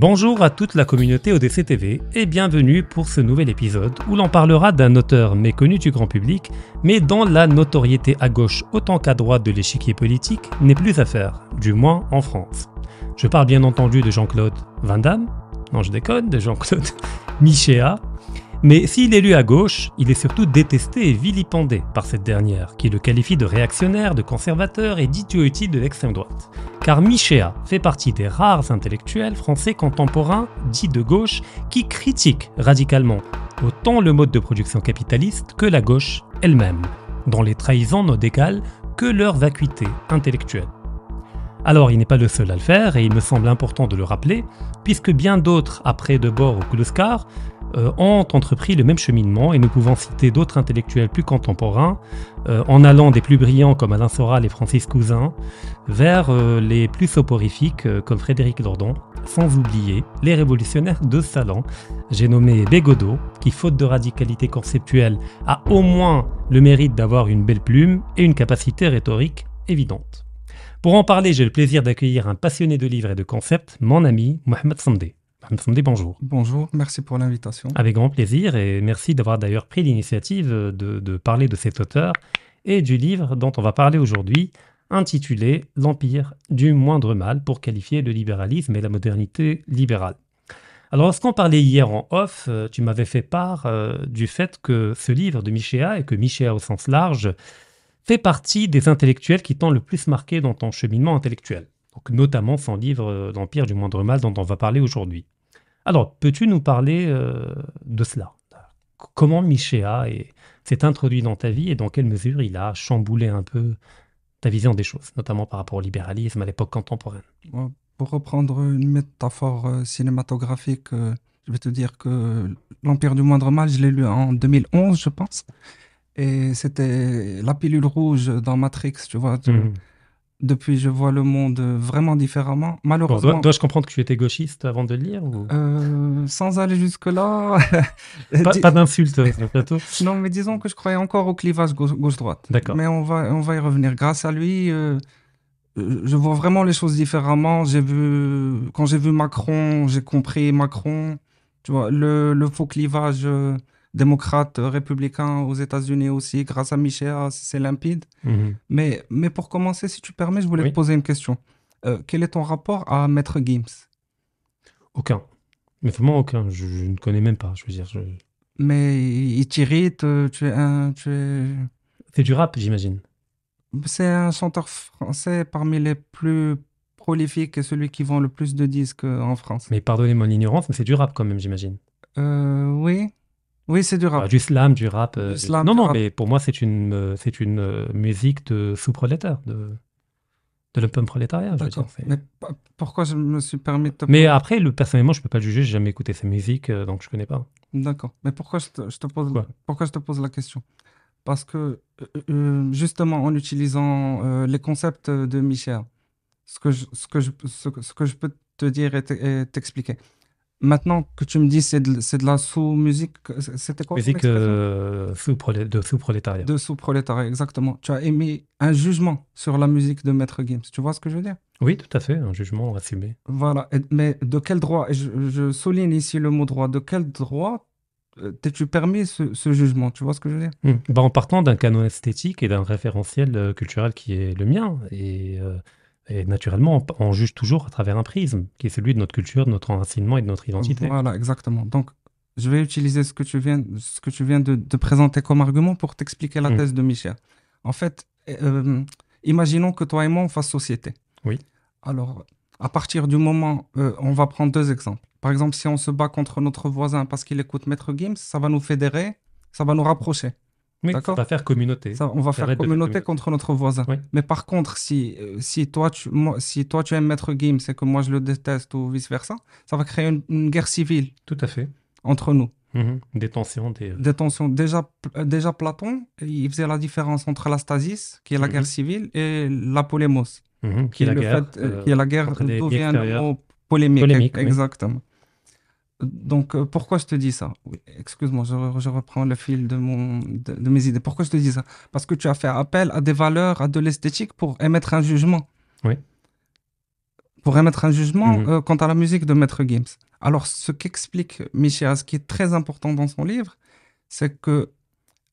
Bonjour à toute la communauté ODC TV et bienvenue pour ce nouvel épisode où l'on parlera d'un auteur méconnu du grand public mais dont la notoriété à gauche autant qu'à droite de l'échiquier politique n'est plus à faire, du moins en France. Je parle bien entendu de Jean-Claude Van Damme, non je déconne, de Jean-Claude Michéa, mais s'il est lu à gauche, il est surtout détesté et vilipendé par cette dernière, qui le qualifie de réactionnaire, de conservateur et d'idiot de l'extrême droite. Car Michéa fait partie des rares intellectuels français contemporains, dits de gauche, qui critiquent radicalement autant le mode de production capitaliste que la gauche elle-même, dont les trahisons ne d'égal que leur vacuité intellectuelle. Alors il n'est pas le seul à le faire, et il me semble important de le rappeler, puisque bien d'autres, après Debord ou Kluskar, euh, ont entrepris le même cheminement et nous pouvons citer d'autres intellectuels plus contemporains, euh, en allant des plus brillants comme Alain Soral et Francis Cousin, vers euh, les plus soporifiques comme Frédéric Lordon, sans oublier les révolutionnaires de Salon. J'ai nommé Bégodeau, qui faute de radicalité conceptuelle a au moins le mérite d'avoir une belle plume et une capacité rhétorique évidente. Pour en parler, j'ai le plaisir d'accueillir un passionné de livres et de concepts, mon ami Mohamed Sandé bonjour. Bonjour, merci pour l'invitation. Avec grand plaisir et merci d'avoir d'ailleurs pris l'initiative de, parler de cet auteur et du livre dont on va parler aujourd'hui, intitulé L'Empire du moindre mal pour qualifier le libéralisme et la modernité libérale. Alors, lorsqu'on parlait hier en off, euh, tu m'avais fait part euh, du fait que ce livre de Michéa, et que Michéa au sens large, fait partie des intellectuels qui t'ont le plus marqué dans ton cheminement intellectuel. Donc, notamment son livre euh, L'Empire du moindre mal dont on va parler aujourd'hui. Alors, peux-tu nous parler euh, de cela Comment Michéa s'est introduit dans ta vie et dans quelle mesure il a chamboulé un peu ta vision des choses, notamment par rapport au libéralisme à l'époque contemporaine Pour reprendre une métaphore euh, cinématographique, euh, je vais te dire que L'Empire du moindre mal, je l'ai lu en 2011, je pense. Et c'était la pilule rouge dans Matrix, tu vois. Depuis, je vois le monde euh, vraiment différemment. Malheureusement. Dois-je comprendre que tu étais gauchiste avant de lire euh, Sans aller jusque-là. pas, d'insultes d'insulte euh, Non, mais disons que je croyais encore au clivage gauche-droite. D'accord. Mais on va, on va y revenir. Grâce à lui, je vois vraiment les choses différemment. J'ai vu, quand j'ai vu Macron, j'ai compris Macron. Tu vois, le, faux clivage démocrate euh, républicain aux États-Unis aussi, grâce à Michel, c'est limpide. Mhm. mais, mais pour commencer, si tu permets, je voulais te poser une question. Euh, quel est ton rapport à Maître Gims Aucun. Mais vraiment aucun. Je, ne connais même pas. Je veux dire. Mais il t'irrite. Euh, tu es un. Tu es... du rap, j'imagine. C'est un chanteur français parmi les plus prolifiques et celui qui vend le plus de disques en France. Mais pardonnez mon ignorance, mais c'est du rap quand même, j'imagine. Euh, oui, oui, c'est du rap. Ah, du slam, du rap. Euh, non, non, mais pour moi, c'est une, euh, c'est une euh, musique de sous-prolétaire, de, de l'open prolétariat. D'accord. Mais pourquoi je me suis permis de te... Mais après, le, personnellement, je ne peux pas juger, j'ai jamais écouté sa musique, donc je ne connais pas. D'accord. Mais pourquoi je te, pose, pourquoi je te pose la question Parce que, justement, en utilisant les concepts de Michel, ce que ce que je, ce que je peux te dire et t'expliquer. Maintenant que tu me dis c'est de, c'est de la sous-musique, c'était quoi Musique euh, de sous-prolétariat. De sous-prolétariat, exactement. Tu as émis un jugement sur la musique de Maître Gims. Tu vois ce que je veux dire Oui, tout à fait, un jugement assumé. Voilà, mais de quel droit je, souligne ici le mot droit. De quel droit euh, t'es-tu permis ce, jugement Tu vois ce que je veux dire hmm. bah, En partant d'un canon esthétique et d'un référentiel euh, culturel qui est le mien. Et. Et naturellement, on, juge toujours à travers un prisme, qui est celui de notre culture, de notre enracinement et de notre identité. Voilà, exactement. Donc, je vais utiliser ce que tu viens, ce que tu viens de, présenter comme argument pour t'expliquer la mm. thèse de Michel. En fait, euh, imaginons que toi et moi, on fasse société. Oui. Alors, à partir du moment, euh, on va prendre deux exemples. Par exemple, si on se bat contre notre voisin parce qu'il écoute Maître Gims, ça va nous fédérer, ça va nous rapprocher. Oui, D'accord. On va faire communauté. on va faire communauté, contre notre voisin. Mais par contre, si, euh, si, toi, tu, si toi tu aimes Maître Gim, c'est que moi je le déteste ou vice-versa, ça va créer une, guerre civile. Tout à fait. Entre nous. Mhm. Des tensions. Des... Euh, tensions. Déjà, euh, déjà, Platon, il faisait la différence entre la mhm. mhm. stasis, qui est la guerre civile, et la polémos, qui, est la guerre, fait, qui est la guerre d'où vient le polémique. exactement. Donc, euh, pourquoi je te dis ça oui, Excuse-moi, je, reprends le fil de, mon, de, mes idées. Pourquoi je te dis ça Parce que tu as fait appel à des valeurs, à de l'esthétique pour émettre un jugement. Oui. Pour émettre un jugement mhm. euh, quant à la musique de Maître Gims. Alors, ce qu'explique Michel, ce qui est très important dans son livre, c'est que,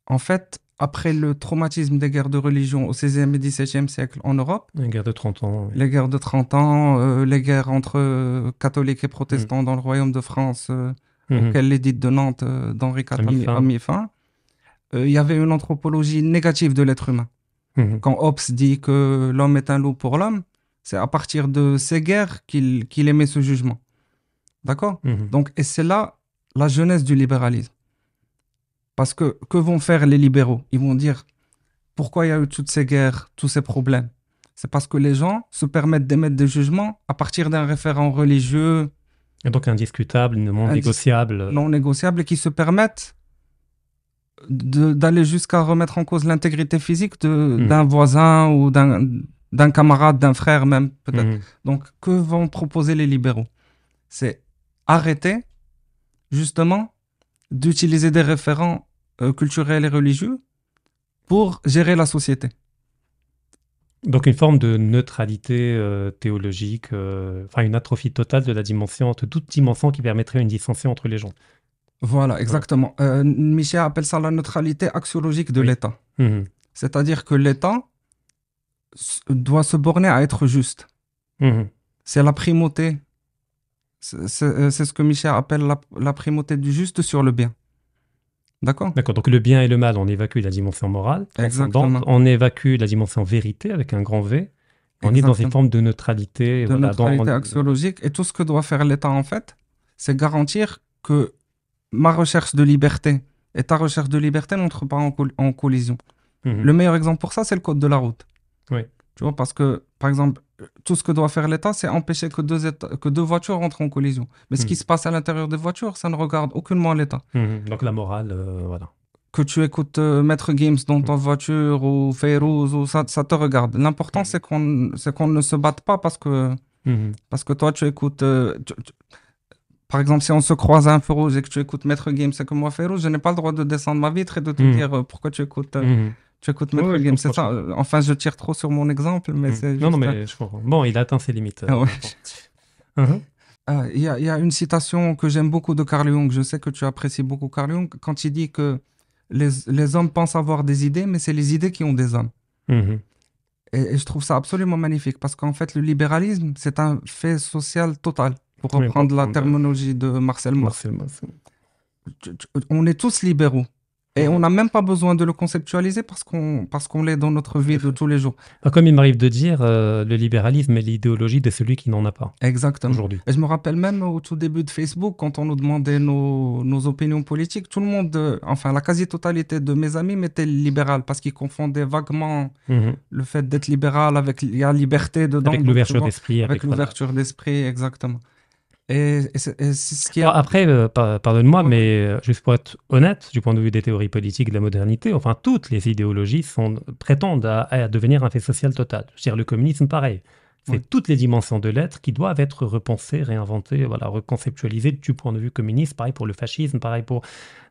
en fait, après le traumatisme des guerres de religion au XVIe et XVIIe siècle en Europe. Les guerres de 30 ans. Les guerres de 30 ans, euh, les guerres entre euh, catholiques et protestants mm. dans le royaume de France, euh, mm-hmm. l'édite de Nantes euh, d'Henri IV a mis fin. Il y avait une anthropologie négative de l'être humain. Mm-hmm. Quand Hobbes dit que l'homme est un loup pour l'homme, c'est à partir de ces guerres qu'il émet ce jugement. D'accord mm-hmm. Donc, et c'est là la jeunesse du libéralisme. Parce que que vont faire les libéraux Ils vont dire pourquoi il y a eu toutes ces guerres, tous ces problèmes C'est parce que les gens se permettent d'émettre des jugements à partir d'un référent religieux. Et donc indiscutable, non négociable. Non négociable et qui se permettent d'aller jusqu'à remettre en cause l'intégrité physique hmm. d'un voisin ou d'un camarade, d'un frère même peut-être. Hmm. Donc que vont proposer les libéraux C'est arrêter justement d'utiliser des référents euh, culturels et religieux pour gérer la société. Donc une forme de neutralité euh, théologique, euh, enfin une atrophie totale de la dimension, de toute dimension qui permettrait une dissension entre les gens. Voilà, exactement. Michel appelle ça la neutralité axiologique de l'État. Mhm. C'est-à-dire que l'État doit se borner à être juste. Mhm. C'est la primauté euh, c'est ce que Michel appelle la, primauté du juste sur le bien. D'accord D'accord. Donc le bien et le mal, on évacue la dimension morale. Exactement. On évacue la dimension vérité avec un grand V. On est dans une forme de neutralité. De neutralité axiologique. Et tout ce que doit faire l'État, en fait, c'est garantir que ma recherche de liberté et ta recherche de liberté n'entrent pas en, collision. Mhm. Le meilleur exemple pour ça, c'est le code de la route. Oui. Tu vois, parce que, par exemple, tout ce que doit faire l'État, c'est empêcher que deux, que deux voitures rentrent en collision. Mais ce hmm. qui se passe à l'intérieur des voitures, ça ne regarde aucunement l'État. Hmm, hmm. Donc la morale, euh, voilà. Que tu écoutes euh, Maître Games dans ta voiture ou Feyrouz, ou ça, te regarde. L'important, c'est qu'on qu'on ne se batte pas parce que, parce que toi, tu écoutes. Euh, par exemple, si on se croise à un feu rouge et que tu écoutes Maître Games et que moi, Feyrouz, je n'ai pas le droit de descendre ma vitre et de te dire pourquoi tu écoutes. Tu écoutes c'est ça. Enfin, je tire trop sur mon exemple, mais mmh. c'est. Non, non, mais euh, Bon, il a atteint ses limites. Euh, ah ah, il y, a une citation que j'aime beaucoup de Carl Jung. Je sais que tu apprécies beaucoup Carl Jung quand il dit que les, hommes pensent avoir des idées, mais c'est les idées qui ont des hommes. Mmh. Et, je trouve ça absolument magnifique parce qu'en fait, le libéralisme, c'est un fait social total, pour reprendre la terminologie de Marcel Marcel Mauss. On est tous libéraux. Et on n'a même pas besoin de le conceptualiser parce qu'on parce qu'on l'est dans notre vie de tous les jours. Bah, comme il m'arrive de dire, euh, le libéralisme est l'idéologie de celui qui n'en a pas. Exactement. Aujourd'hui. Et je me rappelle même au tout début de Facebook, quand on nous demandait nos, nos opinions politiques, tout le monde, euh, enfin la quasi-totalité de mes amis m'étaient libéral parce qu'ils confondaient vaguement mhm. le fait d'être libéral avec la liberté dedans. Avec l'ouverture d'esprit. avec l'ouverture d'esprit, exactement après, euh, pardonne-moi, mais euh, juste pour être honnête, du point de vue des théories politiques de la modernité, enfin, toutes les idéologies sont, prétendent à, à devenir un fait social total. Je veux dire, le communisme, pareil. C'est toutes les dimensions de l'être qui doivent être repensées, réinventées, voilà, reconceptualisées du point de vue communiste. Pareil pour le fascisme, pareil pour.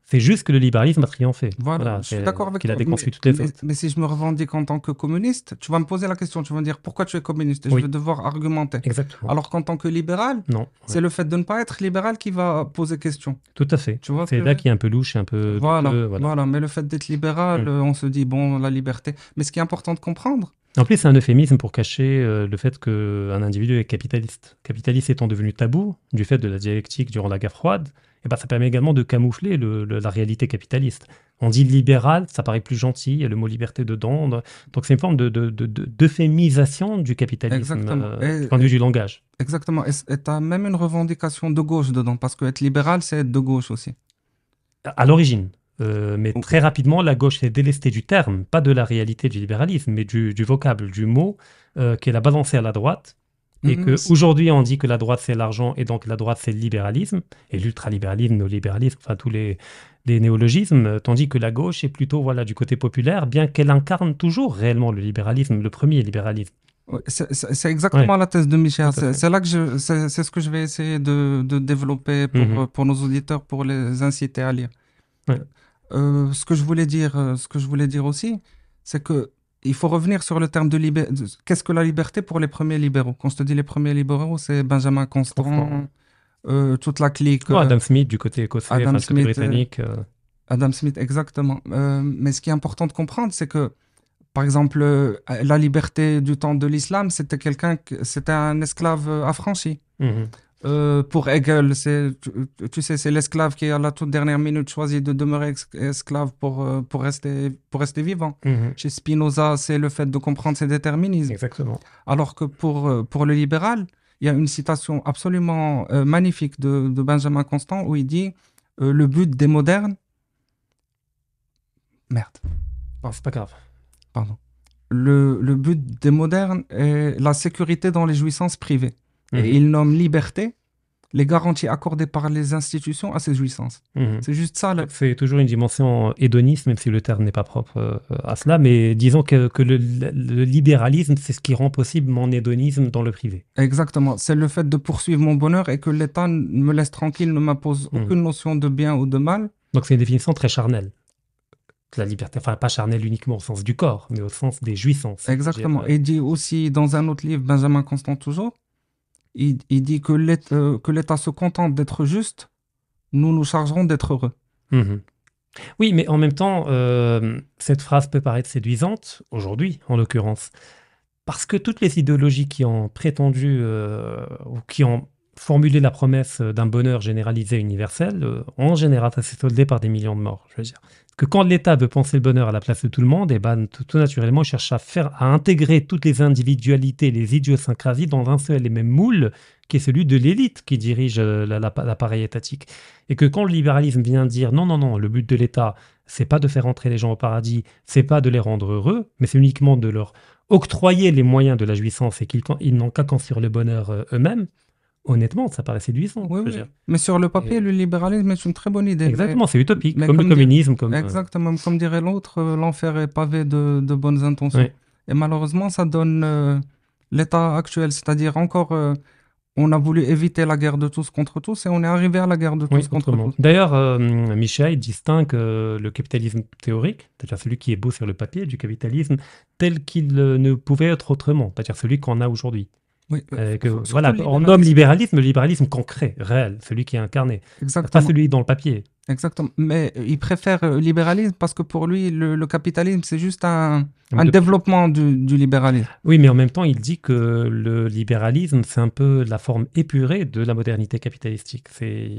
C'est juste que le libéralisme a triomphé. Voilà, je suis d'accord avec toi. a déconstruit toutes les mais, mais si je me revendique en tant que communiste, tu vas me poser la question, tu vas me dire pourquoi tu es communiste je vais devoir argumenter. Exactement. Alors qu'en tant que libéral, non, c'est le fait de ne pas être libéral qui va poser question. Tout à fait. Tu vois c'est là qui est un peu louche, un peu. Voilà, mais le fait d'être libéral, mm. on se dit bon, la liberté. Mais ce qui est important de comprendre, en plus, c'est un euphémisme pour cacher euh, le fait qu'un individu est capitaliste. Capitaliste étant devenu tabou, du fait de la dialectique durant la guerre froide, et eh ben, ça permet également de camoufler la réalité capitaliste. On dit libéral, ça paraît plus gentil, il y a le mot liberté dedans. Donc c'est une forme d'euphémisation de, du capitalisme euh, du point de vue du langage. Exactement. Et tu as même une revendication de gauche dedans, parce que être libéral, c'est être de gauche aussi. à l'origine. Euh, mais très rapidement, la gauche s'est délestée du terme, pas de la réalité du libéralisme, mais du, du vocable, du mot euh, qu'elle a balancé à la droite. Et qu'aujourd'hui, mhm, que aujourd'hui on dit que la droite c'est l'argent et donc la droite c'est le libéralisme et l'ultralibéralisme, le libéralisme, enfin tous les, les néologismes, euh, tandis que la gauche est plutôt voilà du côté populaire, bien qu'elle incarne toujours réellement le libéralisme, le premier libéralisme. C'est exactement la thèse de Michel. C'est là que je, c'est ce que je vais essayer de, de développer pour, mhm. pour, nos auditeurs, pour les inciter à lire. Ouais. Euh, ce que je voulais dire, euh, ce que je voulais dire aussi, c'est que il faut revenir sur le terme de liberté. Qu'est-ce que la liberté pour les premiers libéraux Quand je dit les premiers libéraux, c'est Benjamin Constant, euh, toute la clique. Oh, Adam Smith du côté écossais, Adam Smith, britannique. Adam Smith, exactement. mais ce qui est important de comprendre, c'est que, par exemple, la liberté du temps de l'islam, c'était quelqu'un, c'était un esclave affranchi. Mm-hmm. Euh, pour Hegel, c'est, tu, sais, c'est l'esclave qui, à la toute dernière minute, choisit de demeurer esclave pour, euh, pour, rester, pour rester vivant. Mhm. Chez Spinoza, c'est le fait de comprendre ses déterminismes. Exactement. Alors que pour, euh, pour le libéral, il y a une citation absolument magnifique de, Benjamin Constant où il dit Le but des modernes. Merde. c'est pas grave. Pardon. Le, le but des modernes est la sécurité dans les jouissances privées. Mhm. il nomme liberté les garanties accordées par les institutions à ses jouissances. Mhm. C'est juste ça. C'est toujours une dimension hédoniste, même si le terme n'est pas propre euh, à cela, mais disons que, le, libéralisme, c'est ce qui rend possible mon hédonisme dans le privé. Exactement. C'est le fait de poursuivre mon bonheur et que l'État me laisse tranquille, ne m'impose mhm. aucune notion de bien ou de mal. Donc c'est une définition très charnelle la liberté, enfin pas charnelle uniquement au sens du corps, mais au sens des jouissances. Exactement. Et dit aussi dans un autre livre, Benjamin Constant toujours, il, dit euh, que l'État se contente d'être juste, nous nous chargerons d'être heureux. Mhm. Oui, mais en même temps, euh, cette phrase peut paraître séduisante, aujourd'hui en l'occurrence, parce que toutes les idéologies qui ont prétendu euh, ou qui ont formulé la promesse d'un bonheur généralisé universel ont en général été soldées par des millions de morts. Je veux dire, que quand l'État veut penser le bonheur à la place de tout le monde, et eh ben, tout, naturellement, il cherche à faire, à intégrer toutes les individualités, les idiosyncrasies dans un seul et même moule, qui est celui de l'élite qui dirige euh, l'appareil étatique. Et que quand le libéralisme vient dire non, non, non, le but de l'État, c'est pas de faire entrer les gens au paradis, c'est pas de les rendre heureux, mais c'est uniquement de leur octroyer les moyens de la jouissance et qu'ils n'ont qu'à construire le bonheur euh, eux-mêmes, honnêtement, ça paraît séduisant. Mais sur le papier, le libéralisme est une très bonne idée. Exactement, c'est utopique, comme, le communisme. Comme... Euh, Exactement, comme dirait l'autre, euh, l'enfer est pavé de, bonnes intentions. Et malheureusement, ça donne euh, l'état actuel, c'est-à-dire encore. on a voulu éviter la guerre de tous contre tous et on est arrivé à la guerre de tous contre tous. D'ailleurs, Michel distingue le capitalisme théorique, c'est-à-dire celui qui est beau sur le papier, du capitalisme tel qu'il ne pouvait être autrement, c'est-à-dire celui qu'on a aujourd'hui. Oui, euh, euh, voilà, on nomme libéralisme le libéralisme concret, réel, celui qui est incarné, pas celui dans le papier. Exactement, mais il préfère euh, libéralisme parce que pour lui, le capitalisme, c'est juste un, un développement du, libéralisme. Oui, mais en même temps, il dit que le libéralisme, c'est un peu la forme épurée de la modernité capitalistique. C'est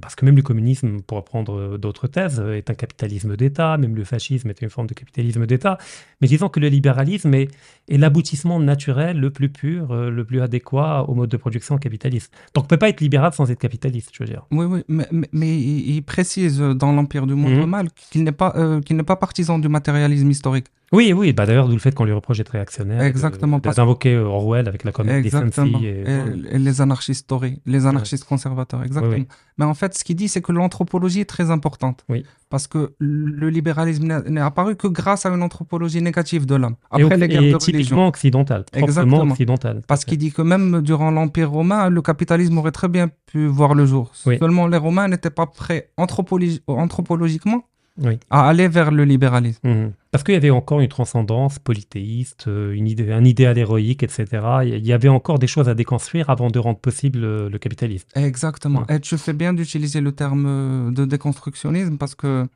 parce que même le communisme, pour apprendre d'autres thèses, est un capitalisme d'État. Même le fascisme est une forme de capitalisme d'État. Mais disons que le libéralisme est, l'aboutissement naturel, le plus pur, euh, le plus adéquat au mode de production capitaliste. Donc, on peut pas être libéral sans être capitaliste, je veux dire. Oui, oui, mais, il précise dans l'Empire du Monde normal mhm. mal qu'il n'est pas, euh, qu'il n'est pas partisan du matérialisme historique. Oui, oui. Bah, D'ailleurs, d'où le fait qu'on lui reproche d'être réactionnaire. Exactement. D'invoquer invoqué euh, Orwell avec la comédie des et... les anarchistes les anarchistes conservateurs, exactement. Mais en fait, ce qu'il dit, c'est que l'anthropologie est très importante. Oui. Parce que le libéralisme n'est apparu que grâce à une anthropologie négative de l'homme. Après typiquement occidentale. Exactement. occidentale. Parce qu'il dit que même durant l'Empire romain, le capitalisme aurait très bien pu voir le jour. Seulement, les Romains n'étaient pas prêts anthropologiquement à aller vers le libéralisme. Mhm. Parce qu'il y avait encore une transcendance polythéiste, euh, une idée, un idéal héroïque, etc. Il y avait encore des choses à déconstruire avant de rendre possible euh, le, capitalisme. Exactement. Et tu fais bien d'utiliser le terme euh, de déconstructionnisme parce que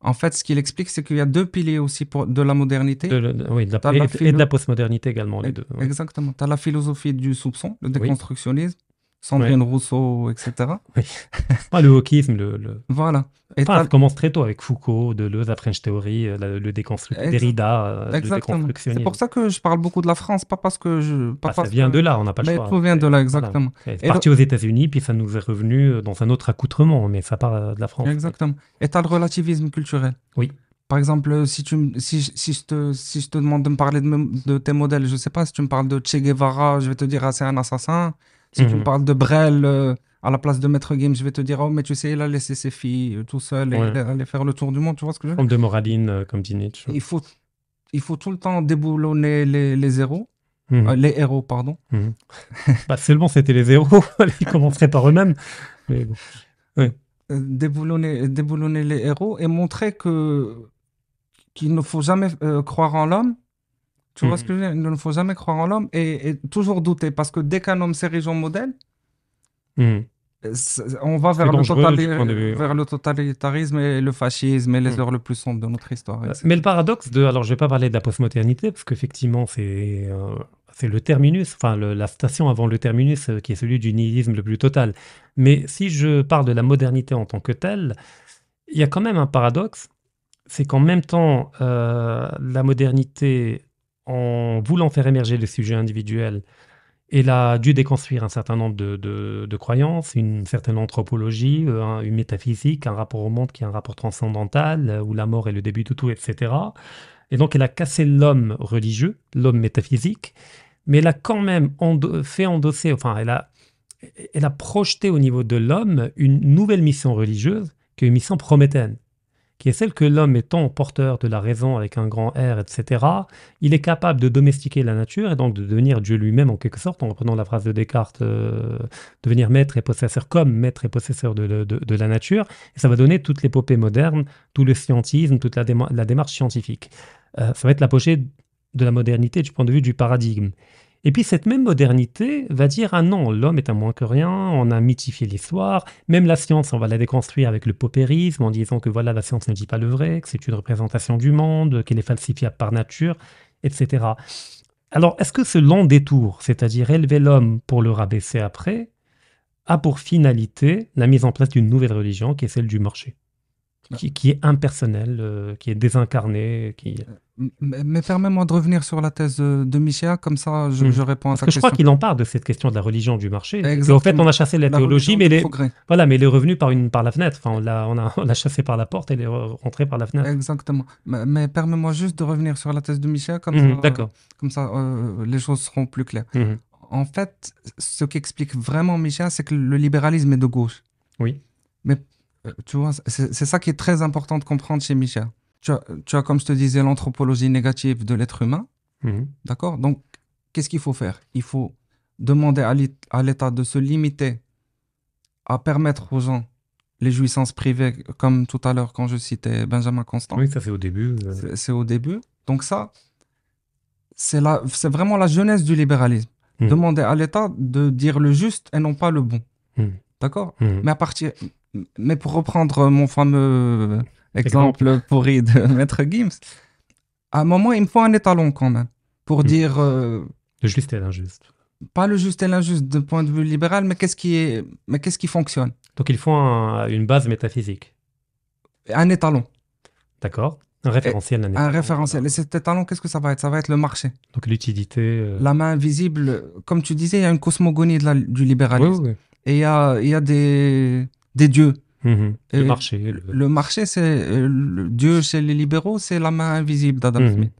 en fait, ce qu'il explique, c'est qu'il y a deux piliers aussi pour, de la modernité. la, et, de la postmodernité également, les deux. Exactement. Tu as la philosophie du soupçon, le déconstructionnisme, Sandrine Rousseau, etc. Pas le wokisme, le, Voilà. Et ça commence très tôt avec Foucault, de la French Theory, euh, le, euh, le déconstruction, Derrida, exactement. C'est pour ça que je parle beaucoup de la France, pas parce que je... Pas bah, ça vient de là, on n'a pas le mais choix. vient de là, exactement. C'est parti aux États-Unis, puis ça nous est revenu euh, dans un autre accoutrement, mais ça part de la France. Exactement. Et tu as le relativisme culturel. Oui. Par exemple, si, tu, si, si, je te, si je te demande de me parler de, tes modèles, je ne sais pas, si tu me parles de Che Guevara, je vais te dire, ah, c'est un assassin. Si tu me mhm. parles de Brel, euh, à la place de Maître Game, je vais te dire Oh, mais tu sais, il laisser ses filles euh, tout seul et aller faire le tour du monde. Tu vois ce que je veux Comme de Moraline, euh, comme dit Il faut, il faut tout le temps déboulonner les, les héros. Mhm. les héros, pardon. Mhm. Bah, seulement c'était les héros, ils commenceraient par eux-mêmes. Oui, Déboulonner, déboulonner les héros et montrer que qu'il ne faut jamais croire en l'homme, tu vois ce mm. que je veux dire Il ne faut jamais croire en l'homme et, toujours douter parce que dès qu'un homme s'érige en modèle, mm. euh, on va vers le, totalitarisme et le fascisme et les mm. heures les plus sombres de notre histoire. Euh, mais le paradoxe de. Alors, je ne vais pas parler de la postmodernité parce qu'effectivement, c'est. Euh, c'est le terminus, enfin la station avant le terminus qui est celui du nihilisme le plus total. Mais si je parle de la modernité en tant que telle, il y a quand même un paradoxe, c'est qu'en même temps, la modernité en voulant faire émerger le sujet individuel, elle a dû déconstruire un certain nombre de, croyances, une certaine anthropologie, euh, une métaphysique, un rapport au monde qui est un rapport transcendantal, euh, où la mort est le début de tout, etc. Et donc elle a cassé l'homme religieux, l'homme métaphysique, mais elle a quand même fait endosser, enfin elle a, elle a projeté au niveau de l'homme une nouvelle mission religieuse qui est mission prométhène qui est celle que l'homme étant porteur de la raison avec un grand R, etc., il est capable de domestiquer la nature et donc de devenir Dieu lui-même en quelque sorte, en reprenant la phrase de Descartes, euh, devenir maître et possesseur comme maître et possesseur de, la nature. Et ça va donner toute l'épopée moderne, tout le scientisme, toute la, démarche scientifique. Euh, ça va être l'apogée de la modernité du point de vue du paradigme. Et puis cette même modernité va dire ah non, l'homme est un moins que rien, on a mythifié l'histoire, même la science, on va la déconstruire avec le paupérisme en disant que voilà, la science ne dit pas le vrai, que c'est une représentation du monde, qu'elle est falsifiable par nature, etc. Alors est-ce que ce long détour, c'est-à-dire élever l'homme pour le rabaisser après, a pour finalité la mise en place d'une nouvelle religion qui est celle du marché qui, est impersonnel, euh, qui est désincarné. Qui... Euh, mais, permets-moi de revenir sur la thèse de Michéa, comme ça je, réponds hmm. je réponds à Parce que question. Je crois qu'il en parle de cette question de la religion du marché. En fait, on a chassé la, théologie, mais les, voilà, mais elle est revenue par, une, par la fenêtre. Enfin, on l'a on on a chassée par la porte, elle est rentrée par la fenêtre. Exactement. Mais, permets-moi juste de revenir sur la thèse de Michéa, hmm, comme ça, comme euh, ça les choses seront plus claires. Hmm. En fait, ce qui explique vraiment Michéa, c'est que le libéralisme est de gauche. Oui. Mais euh, tu vois, c'est ça qui est très important de comprendre chez Michel. Tu as, tu comme je te disais, l'anthropologie négative de l'être humain. Mhm. D'accord Donc, qu'est-ce qu'il faut faire Il faut demander à l'État de se limiter à permettre aux gens les jouissances privées, comme tout à l'heure quand je citais Benjamin Constant. Oui, ça c'est au début. Euh. C'est au début. Donc ça, c'est vraiment la jeunesse du libéralisme. Mhm. Demander à l'État de dire le juste et non pas le bon. Mhm. D'accord Mais à partir, mais pour reprendre mon fameux exemple, pourri de Maître Gims, à un moment, il me faut un étalon quand même, pour hmm. dire... Euh, le juste et l'injuste. Pas le juste et l'injuste de point de vue libéral, mais qu'est-ce qui, est, mais qu'est-ce qui fonctionne Donc il faut une base métaphysique. Un étalon. D'accord. Un référentiel. un, référentiel. Et cet étalon, qu'est-ce que ça va être Ça va être le marché. Donc l'utilité... Euh, la main visible. comme tu disais, il y a une cosmogonie du libéralisme. Oui, oui, Et il il y a des des dieux. Mhm. Euh, le marché. Le, marché, c'est euh, Dieu chez les libéraux, c'est la main invisible d'Adam mhm. Smith.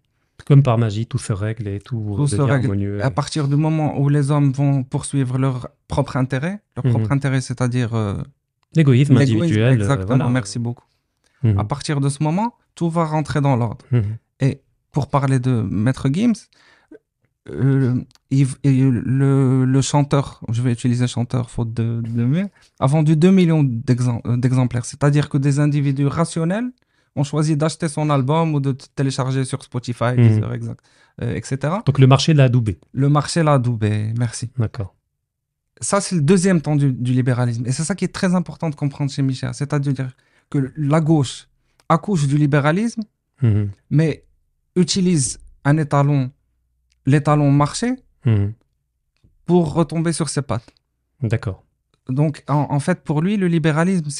Comme par magie, tout se règle et tout, tout se règle. À partir du moment où les hommes vont poursuivre leur propre intérêt, leur propre mhm. intérêt, c'est-à-dire euh, l'égoïsme individuel. Exactement. Merci beaucoup. À partir de ce moment, tout va rentrer dans l'ordre. Et pour parler de Maître Gims, euh, le, le, chanteur, je vais utiliser chanteur faute de, de mieux, a vendu 2 millions euh, d'exemplaires. C'est-à-dire que des individus rationnels ont choisi d'acheter son album ou de télécharger sur Spotify, mhm. euh, etc. Donc le marché l'a adoubé. Le marché l'a adoubé, merci. D'accord. Ça, c'est le deuxième temps du, libéralisme. Et c'est ça qui est très important de comprendre chez Michel. C'est-à-dire que la gauche accouche du libéralisme, mhm. mais utilise un étalon les marché mmh. pour retomber sur ses pattes. D'accord. Donc, en, fait, pour lui, le libéralisme,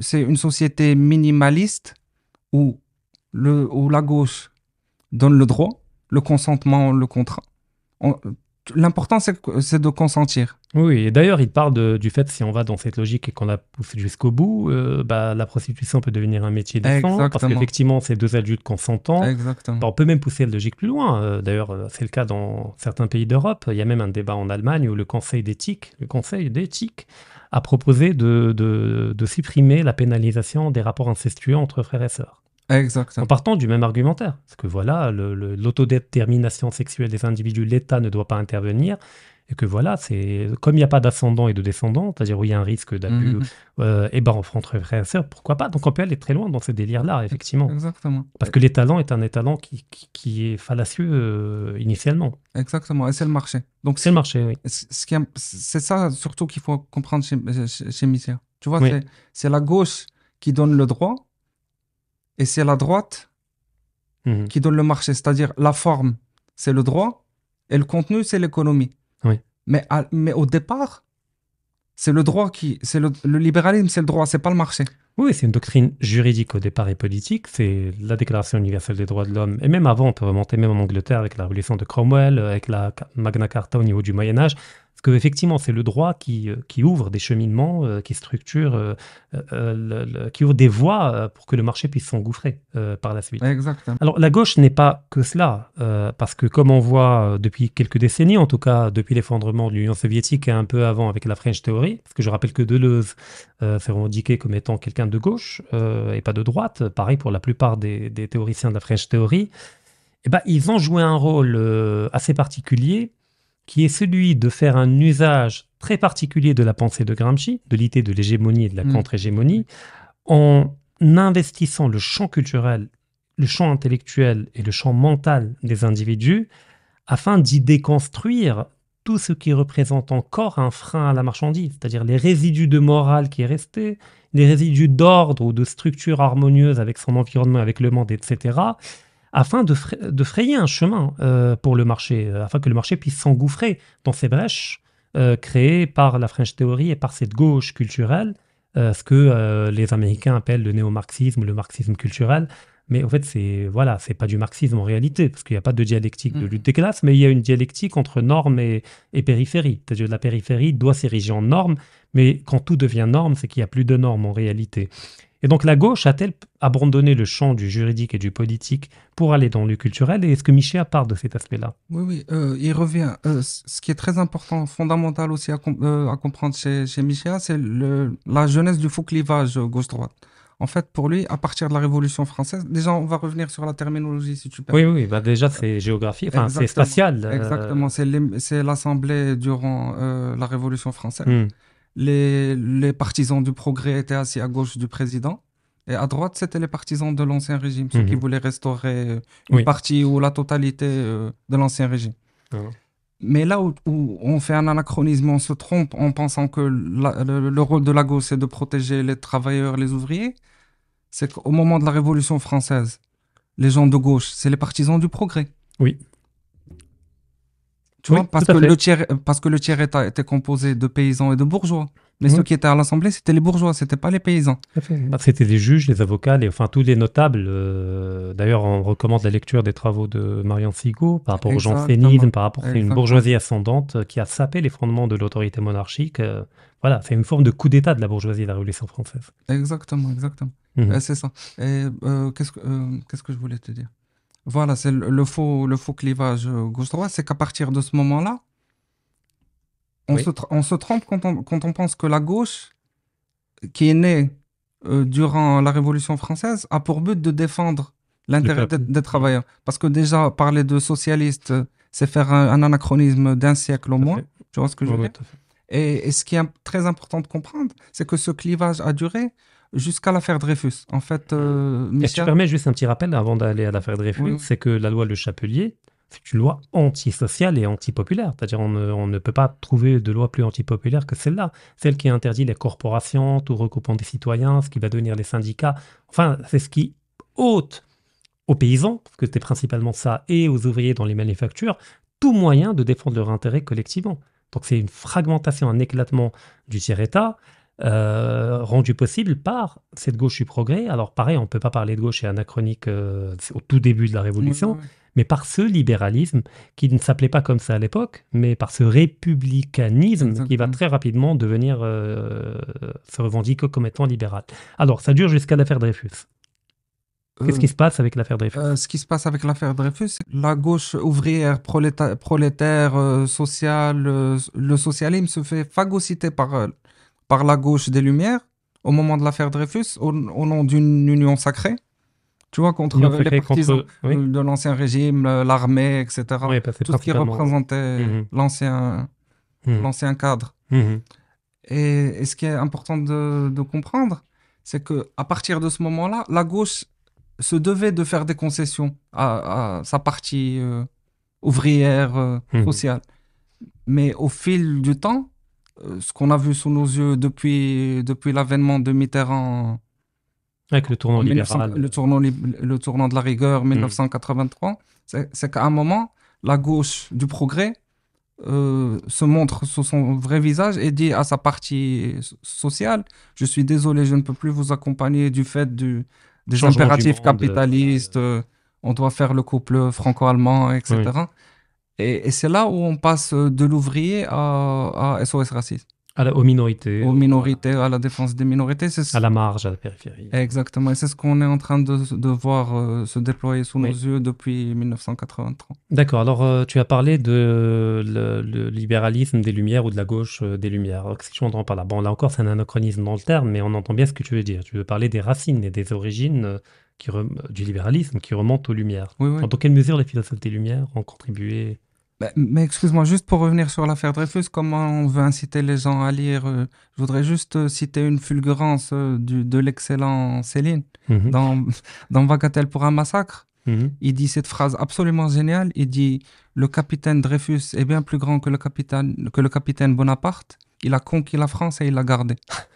c'est une société minimaliste où, le, où la gauche donne le droit, le consentement, le contrat l'important, c'est de consentir. Oui, et d'ailleurs, il parle du fait si on va dans cette logique et qu'on la pousse jusqu'au bout, euh, bah, la prostitution peut devenir un métier décent parce qu'effectivement, c'est deux adultes consentants. Bah, on peut même pousser la logique plus loin. Euh, d'ailleurs, euh, c'est le cas dans certains pays d'Europe. Il y a même un débat en Allemagne où le Conseil d'éthique, le Conseil d'éthique, a proposé de, de supprimer la pénalisation des rapports incestueux entre frères et sœurs. En partant du même argumentaire. Parce que voilà, l'autodétermination sexuelle des individus, l'État ne doit pas intervenir. Et que voilà, c'est comme il n'y a pas d'ascendant et de descendant, c'est-à-dire où il y a un risque d'abus, mhm. et euh, eh ben entre frères et pourquoi pas Donc on peut aller très loin dans ces délires-là, effectivement. Exactement. Parce que l'étalant est un étalant qui, qui, est fallacieux euh, initialement. Exactement, et c'est le marché. Donc c'est le marché, oui. C'est ça surtout qu'il faut comprendre chez, chez, Tu vois, c'est la gauche qui donne le droit et c'est la droite mhm. qui donne le marché. C'est-à-dire la forme, c'est le droit et le contenu, c'est l'économie. Mais, mais au départ, c'est le droit qui. c'est le, libéralisme, c'est le droit, c'est pas le marché. Oui, c'est une doctrine juridique au départ et politique. C'est la Déclaration universelle des droits de l'homme. Et même avant, on peut remonter même en Angleterre avec la révolution de Cromwell, avec la Magna Carta au niveau du Moyen Âge. Parce que effectivement, c'est le droit qui, euh, ouvre des cheminements, euh, qui structure, euh, qui ouvre des voies pour que le marché puisse s'engouffrer par la suite. Exactement. Alors la gauche n'est pas que cela, parce que comme on voit depuis quelques décennies, en tout cas depuis l'effondrement de l'Union soviétique et un peu avant avec la French Theory, parce que je rappelle que Deleuze s'est revendiqué comme étant quelqu'un de gauche et pas de droite, pareil pour la plupart des, théoriciens de la French Theory. Eh ben, ils ont joué un rôle assez particulier qui est celui de faire un usage très particulier de la pensée de Gramsci, de l'idée de l'hégémonie et de la mm. contre-hégémonie, en investissant le champ culturel, le champ intellectuel et le champ mental des individus afin d'y déconstruire tout ce qui représente encore un frein à la marchandise, c'est-à-dire les résidus de morale qui est resté, les résidus d'ordre ou de structure harmonieuse avec son environnement, avec le monde, etc., afin de, frayer un chemin euh, pour le marché, euh, afin que le marché puisse s'engouffrer dans ces brèches euh, créées par la French Theory et par cette gauche culturelle, ce que les Américains appellent le néo-marxisme, le marxisme culturel. Mais en fait, c'est voilà, c'est pas du marxisme en réalité, parce qu'il n'y a pas de dialectique de mm. lutte des classes, mais il y a une dialectique entre normes et, périphérie. C'est-à-dire la périphérie doit s'ériger en normes, mais quand tout devient norme, c'est qu'il n'y a plus de normes en réalité. Et donc la gauche a-t-elle abandonné le champ du juridique et du politique pour aller dans le culturel Et est-ce que Michel part de cet aspect-là Oui, oui, euh, il revient. Euh, ce qui est très important, fondamental aussi à, euh, comprendre chez, chez Michel, c'est la jeunesse du faux clivage gauche-droite. En fait, pour lui, à partir de la Révolution française, déjà, on va revenir sur la terminologie, si tu peux. Oui, oui, bah, déjà, c'est géographie, enfin, c'est spatial. Exactement, c'est l'Assemblée durant la Révolution française. Hmm les, partisans du progrès étaient assis à gauche du président. Et à droite, c'était les partisans de l'ancien régime, ceux qui mhm. voulaient restaurer euh, une partie ou la totalité euh, de l'ancien régime. Ah. Mais là où, on fait un anachronisme, on se trompe en pensant que le, rôle de la gauche, c'est de protéger les travailleurs, les ouvriers, c'est qu'au moment de la Révolution française, les gens de gauche, c'est les partisans du progrès. Oui parce, que le tiers, parce que le tiers État était composé de paysans et de bourgeois. Mais mhm. ceux qui étaient à l'Assemblée, c'était les bourgeois, c'était pas les paysans. C'était les juges, les avocats, et enfin tous les notables. Euh, d'ailleurs, on recommande la lecture des travaux de Marion Sigaud par rapport Exactement. au jansénisme, par rapport à une bourgeoisie ascendante qui a sapé les fondements de l'autorité monarchique. Euh, voilà, c'est une forme de coup d'État de la bourgeoisie de la Révolution française. Exactement, exactement. Mhm. c'est ça. Euh, qu'est-ce -ce que je voulais te dire voilà, c'est le, faux, le faux clivage euh, gauche-droite, c'est qu'à partir de ce moment-là, on, se trompe quand on, pense que la gauche, qui est née euh, durant la Révolution française, a pour but de défendre l'intérêt des, travailleurs. Parce que déjà, parler de socialiste, c'est faire un, anachronisme d'un siècle au moins. Tu vois ce que je veux et, ce qui est très important de comprendre, c'est que ce clivage a duré jusqu'à l'affaire Dreyfus. En fait, euh, Michel... tu permets juste un petit rappel avant d'aller à l'affaire Dreyfus, c'est que la loi Le Chapelier, c'est une loi antisociale et antipopulaire. C'est-à-dire on ne, peut pas trouver de loi plus antipopulaire que celle-là. Celle qui interdit les corporations, tout recoupant des citoyens, ce qui va devenir les syndicats. Enfin, c'est ce qui ôte aux paysans, parce que c'était principalement ça, et aux ouvriers dans les manufactures, tout moyen de défendre leur intérêt collectivement. Donc c'est une fragmentation, un éclatement du tiers-État. Euh, rendu possible par cette gauche du progrès. Alors pareil, on ne peut pas parler de gauche et anachronique euh, au tout début de la Révolution, mais par ce libéralisme qui ne s'appelait pas comme ça à l'époque, mais par ce républicanisme qui va très rapidement devenir, euh, se revendiquer comme étant libéral. Alors ça dure jusqu'à l'affaire Dreyfus. Qu'est-ce qui se passe avec l'affaire Dreyfus Ce qui se passe avec l'affaire Dreyfus, la gauche ouvrière, prolétaire, prolétaire sociale, le socialisme se fait phagocyter par par la gauche des Lumières au moment de l'affaire Dreyfus, au, nom d'une union sacrée, tu vois, contre les partisans de l'ancien régime, l'armée, etc. tout ce qui représentait mhm. Mhm. l'ancien cadre. Mhm. Et, ce qui est important de, comprendre, c'est que à partir de ce moment-là, la gauche se devait de faire des concessions à, sa partie euh, ouvrière euh, sociale. Mais au fil du temps, euh, ce qu'on a vu sous nos yeux depuis, depuis l'avènement de Mitterrand. Avec le tournant libéral. le, tournant, le tournant de la rigueur, 1983, mm. c'est qu'à un moment, la gauche du progrès euh, se montre sous son vrai visage et dit à sa partie sociale Je suis désolé, je ne peux plus vous accompagner du fait du, des impératifs euh, capitalistes. on doit faire le couple franco-allemand, etc. Et, c'est là où on passe de l'ouvrier à, SOS Racisme. À aux minorités. Aux minorités, à la défense des minorités. C'est à la marge, à la périphérie. Exactement. Et c'est ce qu'on est en train de, voir euh, se déployer sous nos yeux depuis 1983. D'accord. Alors, euh, tu as parlé de le, libéralisme des Lumières ou de la gauche euh, des Lumières. Qu'est-ce que tu entends par là Bon, là encore, c'est un anachronisme dans le terme, mais on entend bien ce que tu veux dire. Tu veux parler des racines et des origines qui du libéralisme qui remontent aux Lumières. Oui, oui. Dans quelle mesure les philosophes des Lumières ont contribué bah, mais excuse-moi, juste pour revenir sur l'affaire Dreyfus, comment on veut inciter les gens à lire euh, Je voudrais juste euh, citer une fulgurance euh, de l'excellent Céline mhm. dans, dans pour un massacre. Mhm. Il dit cette phrase absolument géniale. Il dit Le capitaine Dreyfus est bien plus grand que le capitaine, que le capitaine Bonaparte. Il a conquis la France et il l'a gardée.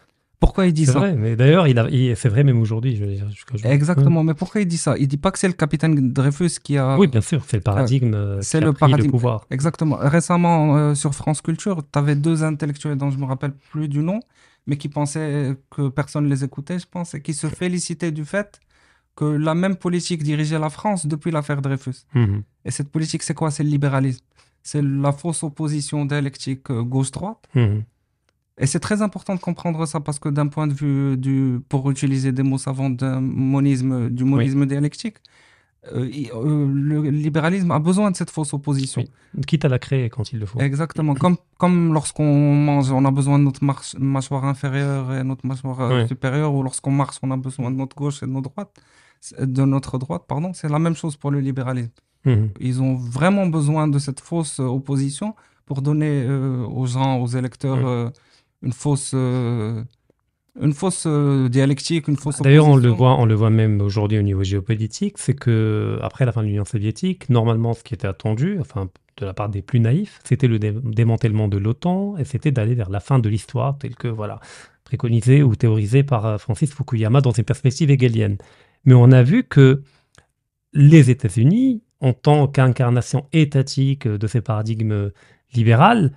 Pourquoi il dit ça mais d'ailleurs, il, c'est vrai même aujourd'hui. Exactement, mais pourquoi il dit ça Il dit pas que c'est le capitaine Dreyfus qui a. Oui, bien sûr, c'est le paradigme. Euh, c'est le paradigme. Le pouvoir. Exactement. Récemment, euh, sur France Culture, tu avais deux intellectuels dont je me rappelle plus du nom, mais qui pensaient que personne les écoutait, je pense, et qui se félicitaient du fait que la même politique dirigeait la France depuis l'affaire Dreyfus. Mhm. Et cette politique, c'est quoi C'est le libéralisme. C'est la fausse opposition dialectique euh, gauche-droite. Mhm. Et c'est très important de comprendre ça parce que d'un point de vue du, pour utiliser des mots savants d'un monisme, du monisme dialectique, euh, euh, le libéralisme a besoin de cette fausse opposition. Quitte à la créer quand il le faut. Exactement. comme, comme lorsqu'on mange, on a besoin de notre mâchoire inférieure et notre mâchoire euh, supérieure, ou lorsqu'on marche, on a besoin de notre gauche et de notre droite, de notre droite, pardon. C'est la même chose pour le libéralisme. Mhm. Ils ont vraiment besoin de cette fausse opposition pour donner aux gens, aux électeurs, une fausse, euh, une fausse euh, dialectique, une fausse. D'ailleurs, on le voit, on le voit même aujourd'hui au niveau géopolitique, c'est que après la fin de l'Union soviétique, normalement, ce qui était attendu, enfin de la part des plus naïfs, c'était le démantèlement de l'OTAN et c'était d'aller vers la fin de l'histoire telle que voilà préconisée ou théorisée par euh, Francis Fukuyama dans ses perspectives hegelienne. Mais on a vu que les États-Unis, en tant qu'incarnation étatique de ces paradigmes libéraux